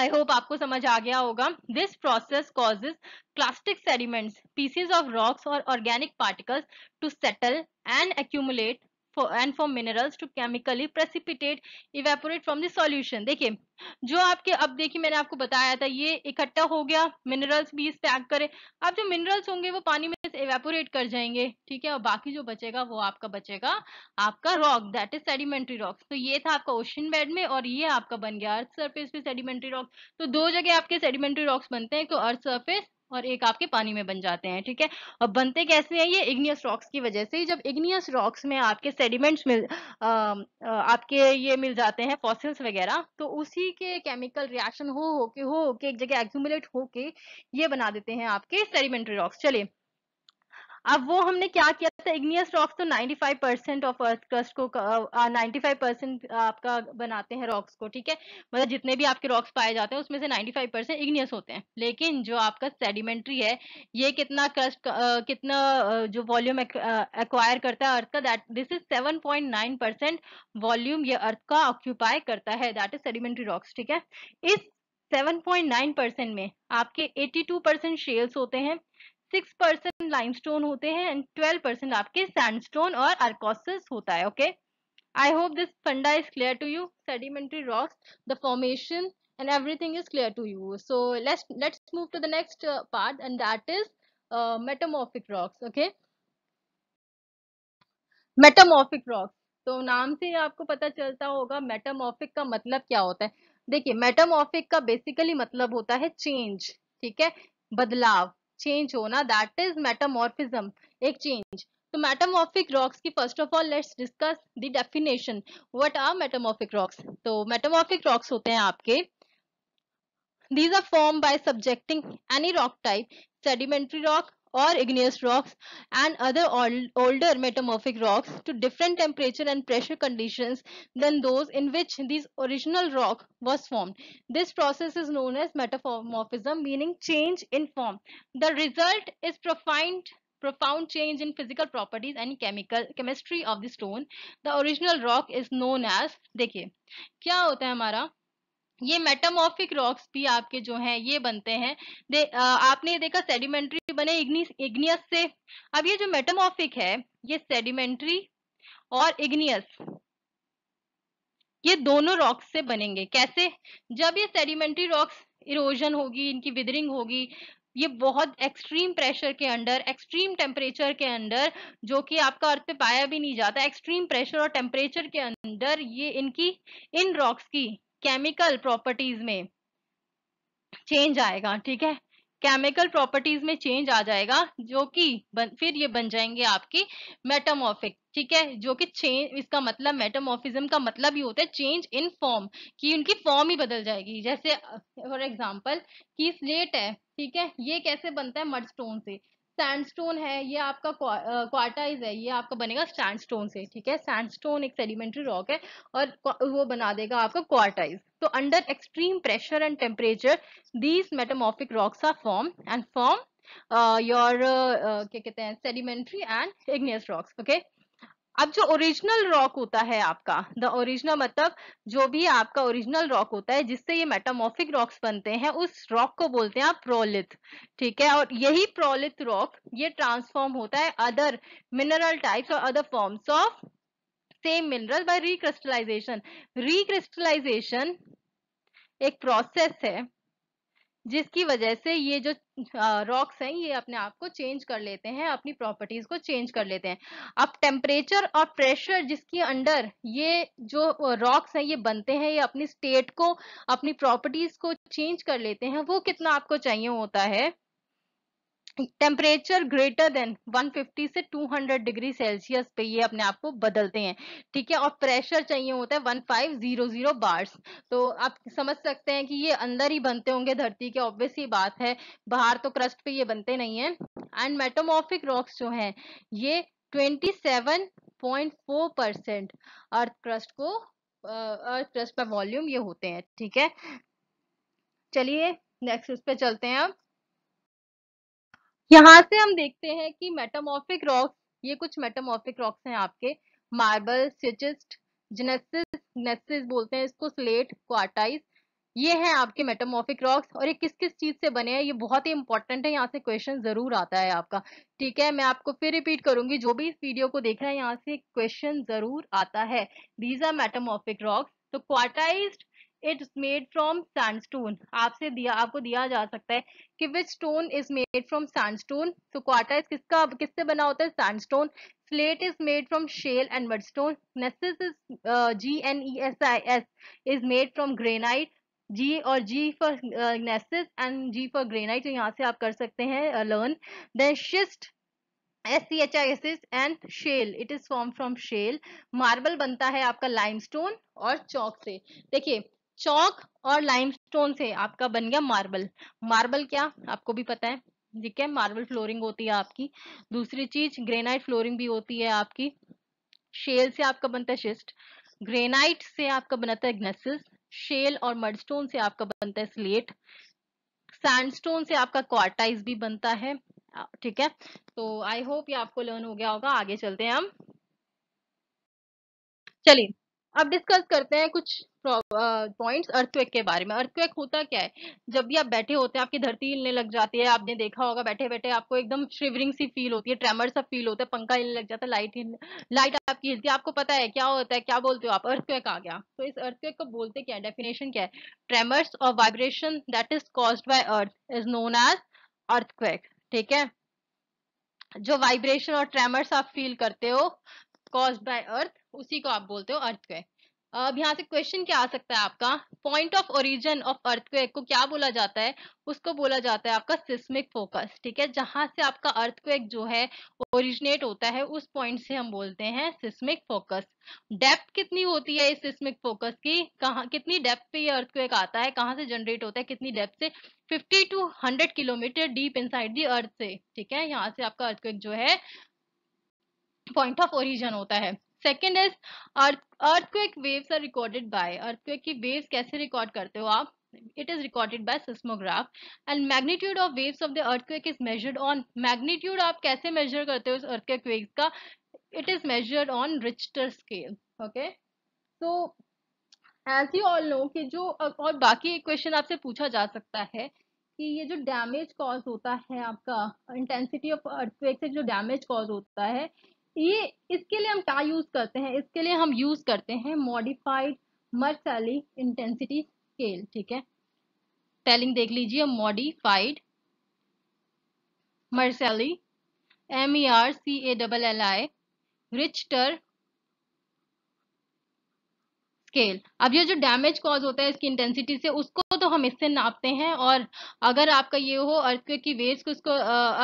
I hope आपको समझ आ गया होगा this process causes plastic sediments pieces of rocks और organic particles to settle and accumulate for, and for minerals to chemically precipitate evaporate from the solution देखिए जो आपके अब देखिए मैंने आपको बताया था ये इकट्ठा हो गया मिनरल्स भी पैक करे अब जो मिनरल्स होंगे वो पानी में से एवेपोरेट कर जाएंगे ठीक है और बाकी जो बचेगा वो आपका बचेगा आपका rock that is sedimentary rocks तो ये था आपका ओशन बेड में और ये आपका बन गया अर्थ सर्फेस पे सेडिमेंट्री रॉक्स तो दो जगह आपके सेडिमेंट्री रॉक्स बनते हैं तो अर्थ सर्फेस और एक आपके पानी में बन जाते हैं ठीक है और बनते कैसे हैं ये इग्नियस रॉक्स की वजह से जब इग्नियस रॉक्स में आपके सेडिमेंट्स मिल आ, आपके ये मिल जाते हैं फॉसिल्स वगैरह तो उसी के केमिकल रिएक्शन हो हो के हो के एक जगह एक्यूमुलेट होके ये बना देते हैं आपके सेडिमेंट्री रॉक्स चलिए अब वो हमने क्या किया था इग्नियस रॉक्स तो 95 परसेंट ऑफ अर्थ क्रस्ट को नाइन्टी फाइव परसेंट आपका बनाते हैं रॉक्स को ठीक है मतलब जितने भी आपके रॉक्स पाए जाते हैं उसमें से 95 परसेंट इग्नियस होते हैं लेकिन जो आपका सेडिमेंट्री है ये कितना क्रस्ट uh, कितना uh, जो वॉल्यूम एक्वायर uh, करता है अर्थ का that this is seven point nine percent volume ये अर्थ का ऑक्यूपाई करता है दैट इज सेडिमेंट्री रॉक्स ठीक है इस सेवन परसेंट में आपके एट्टी परसेंट शेल्स होते हैं सिक्स परसेंट स्टोन होते हैं एंड ट्वेल्व परसेंट आपके सैंडस्टोन और आर्कोसिस होता है okay I hope this funda is clear to you sedimentary rocks the formation and everything is clear to you so let's let's move to the next uh, part and that is uh, metamorphic rocks okay metamorphic rocks तो नाम से आपको पता चलता होगा मेटामोफिक का मतलब क्या होता है देखिए मेटामोफिक का बेसिकली मतलब होता है चेंज ठीक है बदलाव चेंज होना दैट इज मेटामोर्फिज्म एक चेंज तो मेटामोर्फिक रॉक्स की first of all let's discuss the definition what are metamorphic rocks तो मेटामोर्फिक रॉक्स होते हैं आपके these are form by subjecting any rock type sedimentary rock or igneous rocks and other old, older metamorphic rocks to different temperature and pressure conditions than those in which this original rock was formed. This process is known as metamorphism meaning change in form. The result is profound profound change in physical properties and chemical chemistry of the stone. The original rock is known as dekhiye kya hota hai hamara ये मेटामॉर्फिक रॉक्स भी आपके जो हैं ये बनते हैं दे आ, आपने देखा सेडिमेंट्री से बने इग्नियस से अब ये जो मेटामॉर्फिक है ये सेडिमेंट्री और इग्नियस ये दोनों रॉक्स से बनेंगे कैसे जब ये सेडिमेंट्री रॉक्स इरोजन होगी इनकी विदरिंग होगी ये बहुत एक्सट्रीम प्रेशर के अंडर एक्सट्रीम टेम्परेचर के अंडर जो कि आपका अर्थ पे पाया भी नहीं जाता एक्सट्रीम प्रेशर और टेम्परेचर के अंदर ये इनकी इन रॉक्स की केमिकल प्रॉपर्टीज में चेंज आएगा ठीक है केमिकल प्रॉपर्टीज में चेंज आ जाएगा जो कि फिर ये बन जाएंगे आपकी मेटामोफिक ठीक है जो कि चेंज इसका मतलब मेटामोफिज्म का मतलब ही होता है चेंज इन फॉर्म कि उनकी फॉर्म ही बदल जाएगी जैसे फॉर एग्जाम्पल की स्लेट है ठीक है ये कैसे बनता है स्टोन से सैंडस्टोन है ये आपका क्वार्टाइज uh, है ये आपका बनेगा सैंडस्टोन से ठीक है सैंडस्टोन एक सेडिमेंट्री रॉक है और वो बना देगा आपका क्वार्टाइज तो under extreme pressure and temperature these metamorphic rocks are form and form your क्या कहते हैं sedimentary and igneous rocks okay अब जो ओरिजिनल रॉक होता है आपका द ओरिजिनल मतलब जो भी आपका ओरिजिनल रॉक होता है जिससे ये मेटामोफिक रॉक्स बनते हैं उस रॉक को बोलते हैं आप प्रोलित ठीक है और यही प्रोलिथ रॉक ये ट्रांसफॉर्म होता है अदर मिनरल टाइप्स और other forms of same mineral by recrystallization recrystallization एक प्रोसेस है जिसकी वजह से ये जो रॉक्स हैं ये अपने आप को चेंज कर लेते हैं अपनी प्रॉपर्टीज को चेंज कर लेते हैं अब टेम्परेचर और प्रेशर जिसके अंडर ये जो रॉक्स हैं ये बनते हैं ये अपनी स्टेट को अपनी प्रॉपर्टीज को चेंज कर लेते हैं वो कितना आपको चाहिए होता है टेम्परेचर ग्रेटर देन 150 से 200 डिग्री सेल्सियस पे ये अपने आप को बदलते हैं ठीक है और प्रेशर चाहिए होता है 1500 बार्स तो आप समझ सकते हैं कि ये अंदर ही बनते होंगे धरती के ऑब्वियस ही बात है बाहर तो क्रस्ट पे ये बनते नहीं है एंड मेटोमोफिक रॉक्स जो हैं ये 27.4 परसेंट अर्थ क्रस्ट को अर्थ क्रस्ट पर वॉल्यूम ये होते हैं ठीक है चलिए नेक्स्ट उस पर चलते हैं अब यहाँ से हम देखते हैं कि मेटामोफिक रॉक्स ये कुछ मेटामोफिक रॉक्स हैं आपके मार्बल सिचिस्ट जिनेसिस बोलते हैं इसको स्लेट क्वार्टाइज ये हैं आपके मेटामोफिक रॉक्स और ये किस किस चीज से बने हैं ये बहुत ही इंपॉर्टेंट है यहाँ से क्वेश्चन जरूर आता है आपका ठीक है मैं आपको फिर रिपीट करूंगी जो भी इस वीडियो को देख रहा है यहाँ से क्वेश्चन जरूर आता है दीज आर मेटामोफिक रॉक्स तो quartzite it's made from sandstone आपसे दिया आपको दिया जा सकता है कि which stone is made from sandstone so quartzite किसका किससे बना होता है sandstone slate is made from shale and mudstone gneiss is G N E S I S is made from granite G और G for gneiss and G for granite यहाँ से आप कर सकते हैं learn then schist S C H I S S and shale it is form from shale marble बनता है आपका लाइमस्टोन और चौक से देखिए चौक और लाइमस्टोन से आपका बन गया मार्बल मार्बल क्या आपको भी पता है ठीक है मार्बल फ्लोरिंग होती है आपकी दूसरी चीज ग्रेनाइट फ्लोरिंग भी होती है आपकी शेल से आपका बनता है शिस्ट ग्रेनाइट से आपका बनाता है ग्नेसिस शेल और मडस्टोन से आपका बनता है स्लेट सैंडस्टोन से आपका क्वार्टाइज भी बनता है ठीक है तो आई होप ये आपको लर्न हो गया होगा आगे चलते हैं हम चलिए अब डिस्कस करते हैं कुछ पॉइंट्स अर्थक्वेक के बारे में अर्थक्वेक होता क्या है जब भी आप बैठे होते हैं आपकी धरती हिलने लग जाती है आपने देखा होगा बैठे बैठे आपको एकदम शिवरिंग सी फील होती है ट्रेमर सा फील होता है पंखा हिलने लग जाता है लाइट हिलने लाइट आपकी हिलती है आपको पता है क्या होता है क्या बोलते हो आप अर्थक्वेक आ गया तो इस अर्थक्वेक को बोलते क्या है डेफिनेशन क्या है ट्रेमर्स और vibration that is cause by earth is known as earthquake ठीक है जो वाइब्रेशन और ट्रेमर्स आप फील करते हो कॉज बाय अर्थ उसी को आप बोलते हो अर्थक्वेक अब यहाँ से क्वेश्चन क्या आ सकता है आपका point of origin of earthquake को क्या बोला जाता है उसको बोला जाता है आपका सिस्मिक फोकस ठीक है जहां से आपका अर्थक्वेक जो है ओरिजिनेट होता है उस पॉइंट से हम बोलते हैं सिस्मिक फोकस डेप्थ कितनी होती है इस सिस्मिक फोकस की कहा कितनी डेप्थ पे ये अर्थक्वेक आता है कहाँ से जनरेट होता है कितनी डेप्थ से fifty to hundred kilometre deep inside the earth से ठीक है यहाँ से आपका अर्थक्वेक जो है पॉइंट ऑफ ओरिजन होता है second is earth earthquake waves are recorded by earthquake की वेव्स कैसे रिकॉर्ड करते हो आप it is recorded by seismograph and magnitude of waves of the earthquake is measured on magnitude aap kaise measure karte ho is earthquake waves ka it is measured on richter scale okay so as you all know कि जो और बाकी एक क्वेश्चन आपसे पूछा जा सकता है कि ये जो डैमेज कॉज होता है आपका इंटेंसिटी ऑफ अर्थक्वेक से जो डैमेज कॉज होता है ये इसके लिए हम क्या यूज करते हैं इसके लिए हम यूज करते हैं मॉडिफाइड मर्सली इंटेंसिटी स्केल ठीक है स्पेलिंग देख लीजिए modified Mercalli M E R C A double L I Richter scale अब ये जो डैमेज कॉज होता है इसकी इंटेंसिटी से उसको तो हम इससे नापते हैं और अगर आपका ये हो अर्थक्वेक की वेज को उसको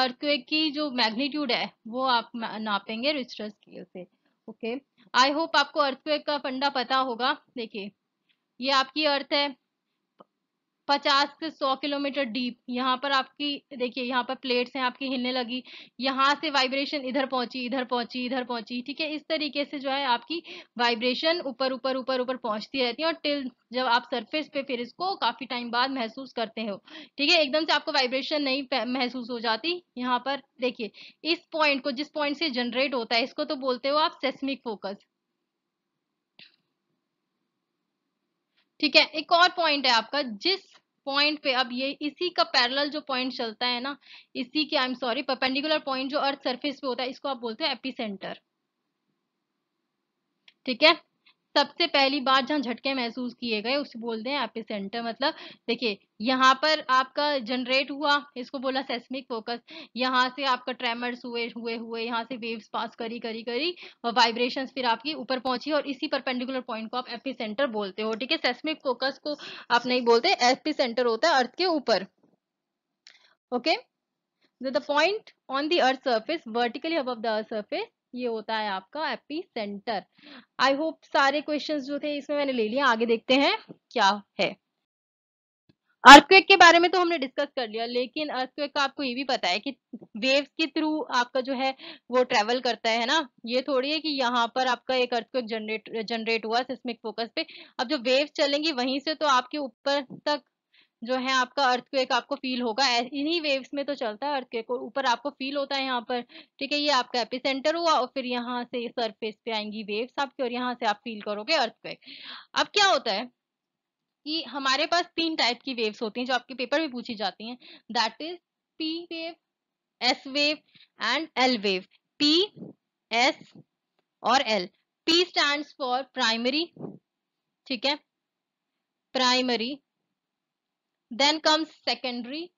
अर्थक्वेक की जो मैग्नीट्यूड है वो आप नापेंगे रिस्टर स्केल से ओके आई होप आपको अर्थक्वेक का फंडा पता होगा देखिए ये आपकी अर्थ है पचास से सौ किलोमीटर डीप यहाँ पर आपकी देखिए यहाँ पर प्लेट्स हैं आपकी हिलने लगी यहाँ से वाइब्रेशन इधर पहुंची इधर पहुंची इधर पहुंची ठीक है इस तरीके से जो है आपकी वाइब्रेशन ऊपर ऊपर ऊपर ऊपर पहुंचती रहती है और टिल जब आप सरफेस पे फिर इसको काफी टाइम बाद महसूस करते हो ठीक है एकदम से आपको वाइब्रेशन नहीं महसूस हो जाती यहाँ पर देखिए इस पॉइंट को जिस पॉइंट से जनरेट होता है इसको तो बोलते हो आप सेस्मिक फोकस ठीक है एक और पॉइंट है आपका जिस पॉइंट पे अब ये इसी का पैरेलल जो पॉइंट चलता है ना इसी के I am sorry perpendicular point जो अर्थ सरफेस पे होता है इसको आप बोलते हैं एपी सेंटर ठीक है सबसे पहली बार जहाँ झटके महसूस किए गए उसे बोलते हैं एपी सेंटर मतलब देखिए यहाँ पर आपका जनरेट हुआ इसको बोला सेस्मिक फोकस यहाँ से आपका ट्रेमर्स हुए हुए हुए यहाँ से वेव्स पास करी करी करी और वाइब्रेशन फिर आपकी ऊपर पहुंची और इसी परपेंडिकुलर पॉइंट को आप एपी सेंटर बोलते हो ठीक है सेस्मिक फोकस को आप नहीं बोलते एपी सेंटर होता है अर्थ के ऊपर okay the point on on surface vertically अब सर्फेस ये होता है आपका एपी सेंटर आई होप सारे क्वेश्चंस जो थे इसमें मैंने ले लिया आगे देखते हैं क्या है अर्थक्वेक के बारे में तो हमने डिस्कस कर लिया लेकिन अर्थक्वेक का आपको ये भी पता है कि वेव्स के थ्रू आपका जो है वो ट्रेवल करता है ना ये थोड़ी है कि यहाँ पर आपका एक अर्थक्वेक जनरेट जनरेट हुआ सिस्मिक फोकस पे अब जो वेव्स चलेंगी वहीं से तो आपके ऊपर तक जो है आपका अर्थक्वेक आपको फील होगा इन्हीं वेव्स में तो चलता है अर्थक्वेक ऊपर आपको फील होता है यहाँ पर ठीक है ये आपका एपिसेंटर हुआ और फिर यहाँ से सरफेस पे आएंगी वेव्स आपकी और यहाँ से आप फील करोगे अर्थक्वेक अब क्या होता है कि हमारे पास तीन टाइप की वेव्स होती हैं जो आपके पेपर में पूछी जाती हैं that is P wave S wave and L wave P S और L P stand for primary ठीक है primary then comes secondary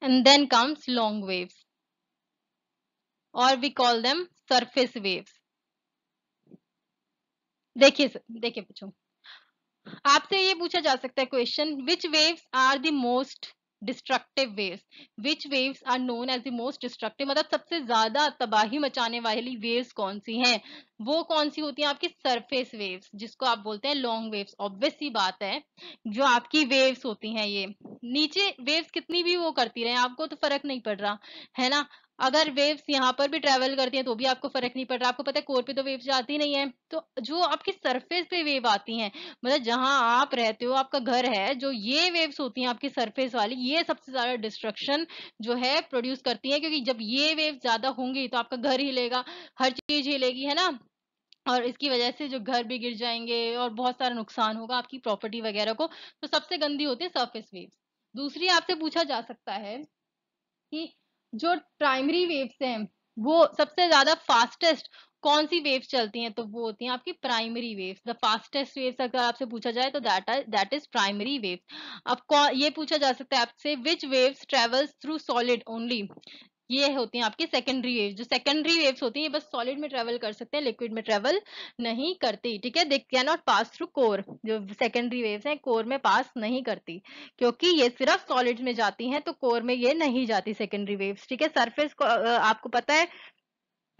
and then comes long waves or we call them surface waves देखिए देखिए बच्चों आपसे ये पूछा जा सकता है question which waves are the most destructive waves which waves are known as the most destructive मतलब सबसे ज्यादा तबाही मचाने वाली वेव्स कौन सी हैं वो कौन सी होती हैं आपकी सरफेस वेव्स जिसको आप बोलते हैं लॉन्ग वेव्स ऑब्वियस सी बात है जो आपकी वेव्स होती हैं ये नीचे वेव्स कितनी भी वो करती रहे आपको तो फर्क नहीं पड़ रहा है ना अगर वेव्स यहाँ पर भी ट्रेवल करती हैं तो भी आपको फर्क नहीं पड़ रहा आपको पता है कोर पे तो वेव्स जाती नहीं है तो जो आपकी सरफेस पे वेव आती हैं मतलब जहाँ आप रहते हो आपका घर है जो ये वेव्स होती हैं आपकी सरफेस वाली ये सबसे ज्यादा डिस्ट्रक्शन जो है प्रोड्यूस करती है क्योंकि जब ये वेव ज्यादा होंगी तो आपका घर हिलेगा हर चीज हिलेगी है ना और इसकी वजह से जो घर भी गिर जाएंगे और बहुत सारा नुकसान होगा आपकी प्रॉपर्टी वगैरह को तो सबसे गंदी होती है सर्फेस वेव दूसरी आपसे पूछा जा सकता है कि जो प्राइमरी वेव्स हैं वो सबसे ज्यादा फास्टेस्ट कौन सी वेव्स चलती हैं तो वो होती हैं आपकी primary waves the fastest waves अगर आपसे पूछा जाए तो that that is primary waves अब ये पूछा जा सकता है आपसे which waves travels through solid only ये होती हैं आपकी सेकेंडरी वेव जो सेकेंडरी वेव्स होती हैं ये बस सॉलिड में ट्रेवल कर सकते हैं लिक्विड में ट्रेवल नहीं करती ठीक है they can not pass through core जो सेकेंडरी वेव्स हैं कोर में पास नहीं करती क्योंकि ये सिर्फ सॉलिड में जाती हैं तो कोर में ये नहीं जाती सेकेंडरी वेव्स ठीक है सरफेस आपको पता है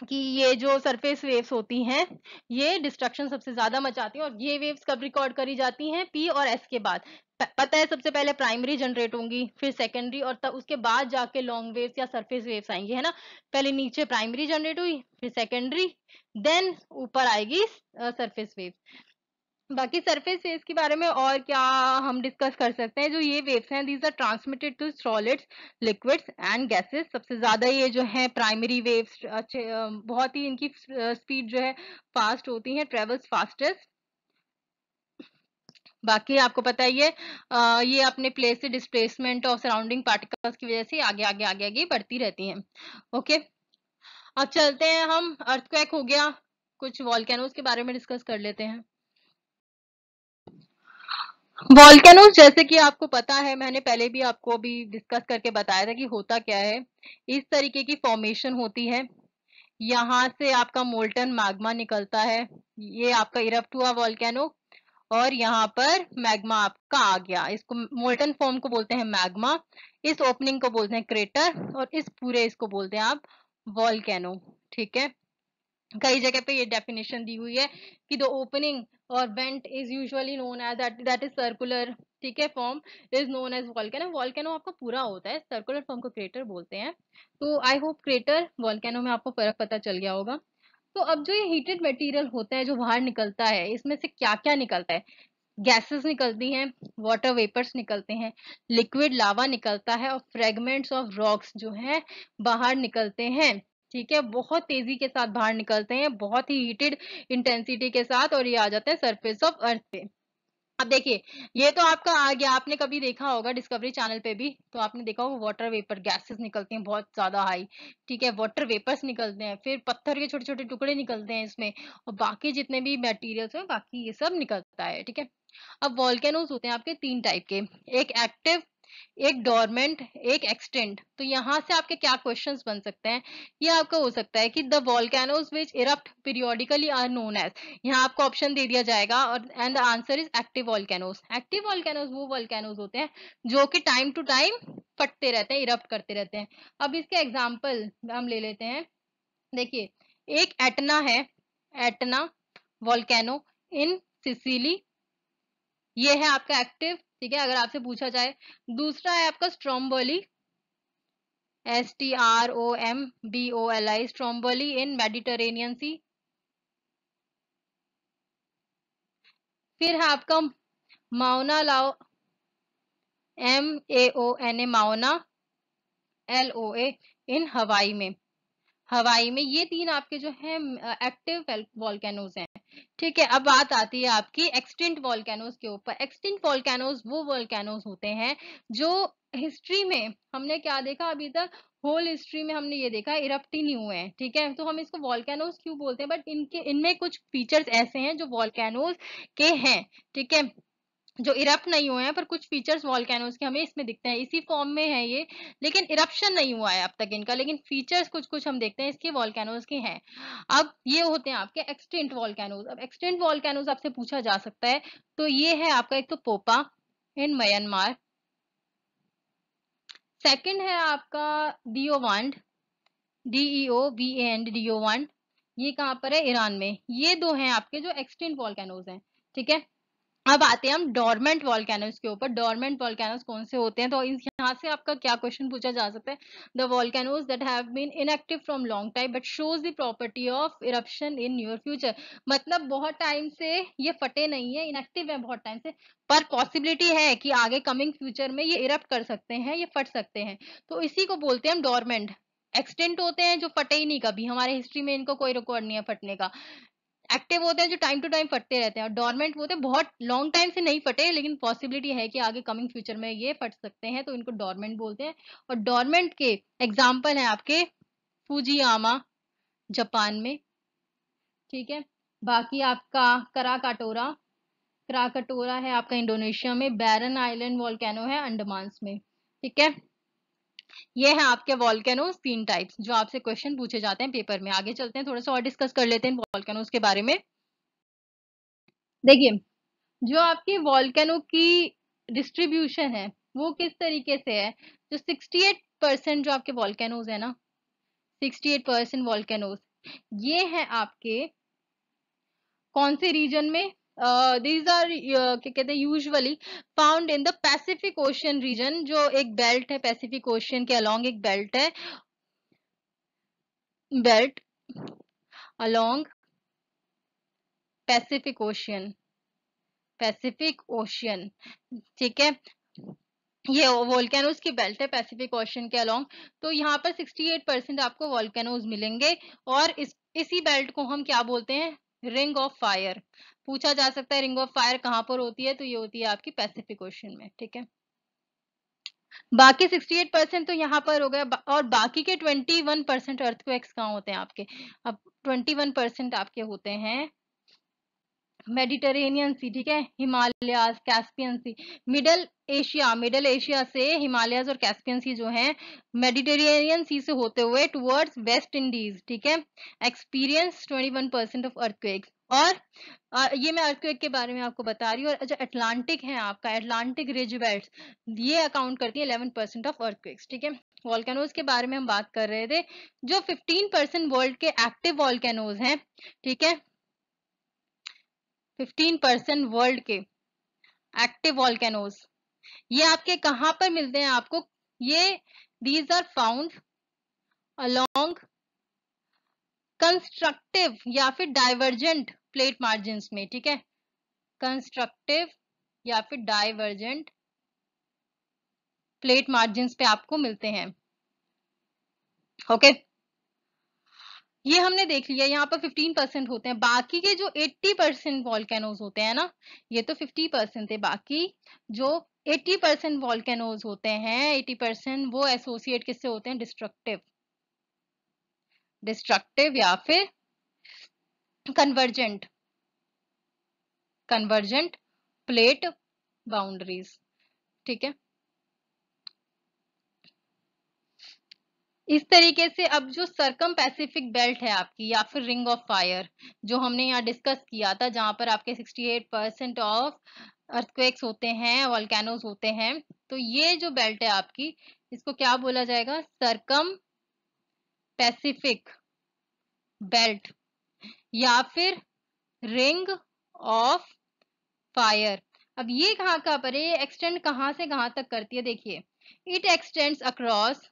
कि ये जो सरफेस वेव्स होती हैं ये डिस्ट्रक्शन सबसे ज्यादा मचाती हैं और ये वेव्स कब रिकॉर्ड करी जाती हैं पी और एस के बाद पता है सबसे पहले प्राइमरी जनरेट होंगी फिर सेकेंडरी और तब उसके बाद जाके लॉन्ग वेव्स या सरफेस वेव्स आएंगी है ना पहले नीचे प्राइमरी जनरेट हुई फिर सेकेंडरी देन ऊपर आएगी सरफेस वेव बाकी सरफेस वेव्स के बारे में और क्या हम डिस्कस कर सकते हैं जो ये वेव्स हैं these are transmitted to solids liquids and gases सबसे ज़्यादा ये जो है प्राइमरी वेव्स अच्छे बहुत ही इनकी स्पीड जो है फास्ट होती है ट्रेवल्स फास्टेस्ट बाकी आपको पता ही है ये, अपने प्लेस से डिस्प्लेसमेंट और सराउंडिंग पार्टिकल्स की वजह से आगे आगे आगे आगे बढ़ती रहती हैं ओके अब चलते हैं हम अर्थक्वेक हो गया कुछ वॉल्केनोज के बारे में डिस्कस कर लेते हैं वॉल्केनो जैसे कि आपको पता है मैंने पहले भी आपको भी डिस्कस करके बताया था कि होता क्या है इस तरीके की फॉर्मेशन होती है यहाँ से आपका मोल्टन मैग्मा निकलता है ये आपका इरप्ट हुआ वॉल्केनो और यहाँ पर मैग्मा आपका आ गया इसको मोल्टन फॉर्म को बोलते हैं मैग्मा इस ओपनिंग को बोलते हैं क्रेटर और इस पूरे इसको बोलते हैं आप वॉल्केनो ठीक है कई जगह पे ये डेफिनेशन दी हुई है कि द ओपनिंग और vent is usually known as that that is circular ठीक है form is known as volcano volcano आपका पूरा होता है सर्कुलर फॉर्म को क्रेटर बोलते हैं तो आई होप क्रेटर वॉल्केनो में आपको फर्क पता चल गया होगा तो अब जो ये हीटेड मटेरियल होता है जो बाहर निकलता है इसमें से क्या क्या निकलता है गैसेस निकलती हैं वाटर वेपर्स निकलते हैं लिक्विड लावा निकलता है और फ्रेगमेंट्स ऑफ रॉक्स जो है बाहर निकलते हैं ठीक है बहुत तेजी के साथ बाहर निकलते हैं बहुत ही हीटेड इंटेंसिटी के साथ और ये आ जाते हैं सरफेस ऑफ अर्थ पे अब देखिए ये तो आपका आ गया आपने कभी देखा होगा डिस्कवरी चैनल पे भी तो आपने देखा होगा वाटर वेपर गैसेस निकलती हैं बहुत ज्यादा हाई ठीक है वाटर वेपर्स निकलते हैं फिर पत्थर के छोटे छोटे टुकड़े निकलते हैं इसमें और बाकी जितने भी मटेरियल्स हैं बाकी ये सब निकलता है ठीक है अब वॉल्केनोज होते हैं आपके तीन टाइप के एक एक्टिव एक डोरमेंट एक एक्सटेंट तो यहाँ से आपके क्या क्वेश्चंस बन सकते हैं ये आपका हो सकता है कि the volcanoes which erupt periodically are known as यहाँ आपको ऑप्शन दे दिया जाएगा और and the answer is active volcanoes active volcanoes वो वॉल्केनोज होते हैं जो कि टाइम टू टाइम फटते रहते हैं इरप्ट करते रहते हैं अब इसके एग्जाम्पल हम ले लेते हैं देखिए एक एटना है एटना वॉल्केनो इन सिसिली ये है आपका एक्टिव ठीक है अगर आपसे पूछा जाए दूसरा है आपका Stromboli S T R O M B O L I Stromboli in Mediterranean sea फिर है आपका Mauna Loa M A O N A Mauna L O A in Hawaii में हवाई में ये तीन आपके जो है एक्टिव वॉल्केनोज हैं uh, ठीक है अब बात आती है आपकी एक्सटिंट वॉल्केनोज के ऊपर एक्सटिंट वॉल्केनोज वो वॉल्केनोज होते हैं जो हिस्ट्री में हमने क्या देखा अभी तक होल हिस्ट्री में हमने ये देखा इरप्ट ही नहीं हुए हैं ठीक है तो हम इसको वॉल्केनोज क्यों बोलते हैं बट इनके इनमें कुछ फीचर्स ऐसे हैं जो वॉल्केनोज के हैं ठीक है जो इरप्ट नहीं हुए हैं पर कुछ फीचर्स वॉलकैनोज के हमें इसमें दिखते हैं इसी फॉर्म में है ये लेकिन इरप्शन नहीं हुआ है अब तक इनका लेकिन फीचर्स कुछ कुछ हम देखते हैं इसके वॉलकैनोज के हैं अब ये होते हैं आपके एक्सटेंट वॉलकैनोज अब एक्सटेंट वॉलकैनोज आपसे पूछा जा सकता है तो ये है आपका एक तो पोपा इन म्यांमार सेकेंड है आपका डीओ वंड डीईओ बी एंड डीओ वंड ये कहाँ पर है ईरान में ये दो हैं आपके जो एक्सटेंट वॉलकैनोज हैं ठीक है अब आते हैं हम डोरमेंट वॉलकैनोज के ऊपर डोरमेंट वॉलकैनोज कौन से होते हैं तो यहाँ से आपका क्या क्वेश्चन पूछा जा सकता है the volcanoes that have been inactive from long time but shows the property of eruption in near future मतलब बहुत टाइम से ये फटे नहीं है इनएक्टिव है बहुत टाइम से पर पॉसिबिलिटी है कि आगे कमिंग फ्यूचर में ये इरप्ट कर सकते हैं ये फट सकते हैं तो इसी को बोलते हैं हम डोरमेंट एक्सटेंट होते हैं जो फटे ही नहीं कभी हमारे हिस्ट्री में इनको कोई रिकॉर्ड नहीं है फटने का एक्टिव होते हैं जो टाइम टू टाइम फटते रहते हैं और डॉर्मेंट होते हैं बहुत लॉन्ग टाइम से नहीं फटे लेकिन पॉसिबिलिटी है कि आगे कमिंग फ्यूचर में ये फट सकते हैं तो इनको डॉर्मेंट बोलते हैं और डॉर्मेंट के एग्जाम्पल हैं आपके फूजियामा जापान में ठीक है बाकी आपका कराकाटोरा कराकाटोरा है आपका इंडोनेशिया में बैरन आइलैंड वॉल्केनो है अंडमान में ठीक है ये है आपके वॉल्केनोज तीन टाइप्स जो आपसे क्वेश्चन पूछे जाते हैं पेपर में आगे चलते हैं थोड़ा सा और डिस्कस कर लेते हैं वॉल्केनोज के बारे में देखिए जो आपकी वॉल्केनो की डिस्ट्रीब्यूशन है वो किस तरीके से है जो 68 परसेंट जो आपके वॉल्केनोज है ना 68 परसेंट वॉल्केनोज ये है आपके कौन से रीजन में दीज आर क्या कहते हैं usually found in the Pacific Ocean region जो एक बेल्ट है पैसिफिक ओशियन के अलोंग एक बेल्ट है belt along Pacific Ocean Pacific Ocean ठीक है ये वोल्केनोज की बेल्ट है पैसिफिक ओशन के अलोंग तो यहाँ पर 68 परसेंट आपको वोल्केनोज मिलेंगे और इस इसी बेल्ट को हम क्या बोलते हैं रिंग ऑफ फायर पूछा जा सकता है रिंग ऑफ फायर कहाँ पर होती है तो ये होती है आपकी पैसिफिक ओशन में ठीक है बाकी 68 परसेंट तो यहाँ पर हो गया और बाकी के 21 परसेंट अर्थक्वेक्स कहाँ होते हैं आपके अब 21 परसेंट आपके होते हैं मेडिटेरेनियन सी ठीक है Himalayas Caspian sea middle Asia middle Asia से हिमालयाज और कैस्पियन सी जो हैं मेडिटेरेनियन सी से होते हुए टुवर्ड्स वेस्ट इंडीज ठीक है एक्सपीरियंस 21 परसेंट ऑफ अर्थक्वेक्स और ये मैं अर्थक्वेक के बारे में आपको बता रही हूँ और जो अटलांटिक है आपका अटलांटिक रिज बेल्ट ये अकाउंट करती है इलेवन परसेंट ऑफ अर्थक्वेक्स ठीक है वॉल्केनोज के बारे में हम बात कर रहे थे जो फिफ्टीन परसेंट वर्ल्ड के एक्टिव वॉल्केनोज हैं ठीक है फिफ्टीन परसेंट वर्ल्ड के एक्टिव वॉल्केनोज ये आपके कहाँ पर मिलते हैं आपको ये these are found along constructive या फिर डाइवर्जेंट प्लेट मार्जिन में ठीक है कंस्ट्रक्टिव या फिर डाइवर्जेंट प्लेट मार्जिन पे आपको मिलते हैं ओके okay? ये हमने देख लिया यहाँ पर 15 परसेंट होते हैं बाकी के जो 80 परसेंट वॉल्केनोज होते हैं ना ये तो 50 परसेंट थे बाकी जो 80 परसेंट वॉल्केनोज होते हैं 80 परसेंट वो एसोसिएट किससे होते हैं डिस्ट्रक्टिव डिस्ट्रक्टिव या फिर कन्वर्जेंट कन्वर्जेंट प्लेट बाउंड्रीज ठीक है इस तरीके से अब जो सर्कम पैसिफिक बेल्ट है आपकी या फिर रिंग ऑफ फायर जो हमने यहाँ डिस्कस किया था जहां पर आपके 68 परसेंट ऑफ अर्थक्वेक्स होते हैं वॉलकैनोज होते हैं तो ये जो बेल्ट है आपकी इसको क्या बोला जाएगा सर्कम पैसिफिक बेल्ट या फिर रिंग ऑफ फायर अब ये कहाँ कहाँ पर है एक्सटेंड कहाँ से कहाँ तक करती है देखिए इट एक्सटेंड्स अक्रॉस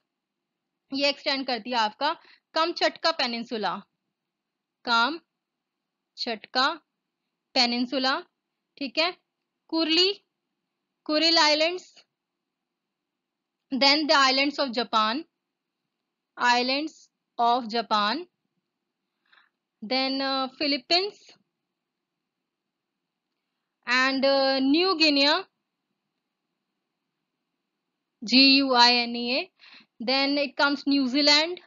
ये एक्सटेंड करती है आपका कम चटका पेनिनसुला काम चटका पेनिनसुला ठीक है Kuril Kuril islands then the islands of Japan islands of Japan then uh, Philippines and uh, New Guinea G U I N E A then it comes New Zealand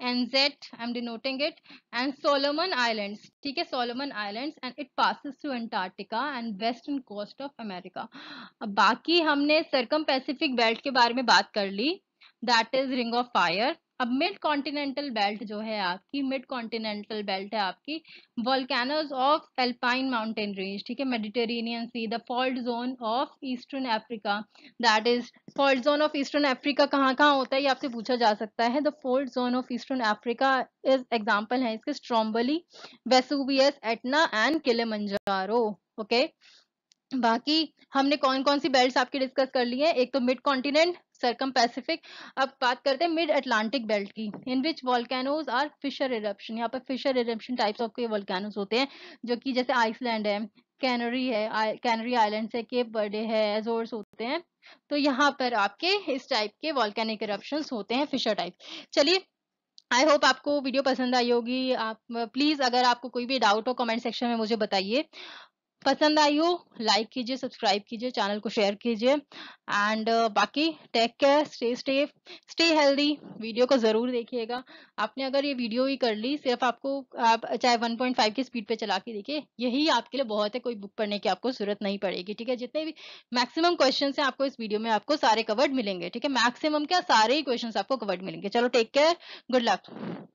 NZ I'm denoting it and Solomon Islands ठीक है Solomon Islands and it passes through Antarctica and western coast of America अब बाकी हमने circum Pacific belt के बारे में बात कर ली that is ring of fire अब मिड कॉन्टिनेंटल बेल्ट जो है आपकी मिड कॉन्टिनेंटल बेल्ट है आपकी volcanoes of Alpine mountain range ठीक है Mediterranean sea the fault zone of eastern Africa that is fault zone of eastern Africa कहाँ कहाँ होता है ये आपसे पूछा जा सकता है the fault zone of eastern Africa is example है इसके Stromboli Vesuvius Etna and Kilimanjaro okay okay? बाकी हमने कौन कौन सी बेल्ट आपकी डिस्कस कर ली है एक तो मिड कॉन्टिनेंट सरकम पैसिफिक अब बात करते हैं मिड अटलांटिक बेल्ट की in which volcanoes are fissure eruption यहाँ पर फिशर इरप्शन टाइप्स ऑफ के वॉल्केनोज होते हैं जो कि जैसे आइसलैंड है कैनरी है कैनरी आइलैंड है केप बर्डे है एजोर्स होते हैं तो यहाँ पर आपके इस टाइप के वॉल्केनिक इरप्शन होते हैं फिशर टाइप चलिए आई होप आपको वीडियो पसंद आई होगी आप प्लीज़ अगर आपको कोई भी डाउट हो कमेंट सेक्शन में मुझे बताइए पसंद आई हो लाइक कीजिए सब्सक्राइब कीजिए चैनल को शेयर कीजिए एंड uh, बाकी take care stay stay stay healthy video को ज़रूर देखिएगा आपने अगर ये वीडियो ही कर ली सिर्फ आपको आप चाहे 1.5 की स्पीड पे चला के देखिए यही आपके लिए बहुत है कोई बुक पढ़ने की आपको जरूरत नहीं पड़ेगी ठीक है जितने भी मैक्सिमम क्वेश्चन है आपको इस वीडियो में आपको सारे कवर्ड मिलेंगे ठीक है मैक्सिमम क्या सारे ही क्वेश्चन आपको कवर्ड मिलेंगे चलो टेक केयर गुड लक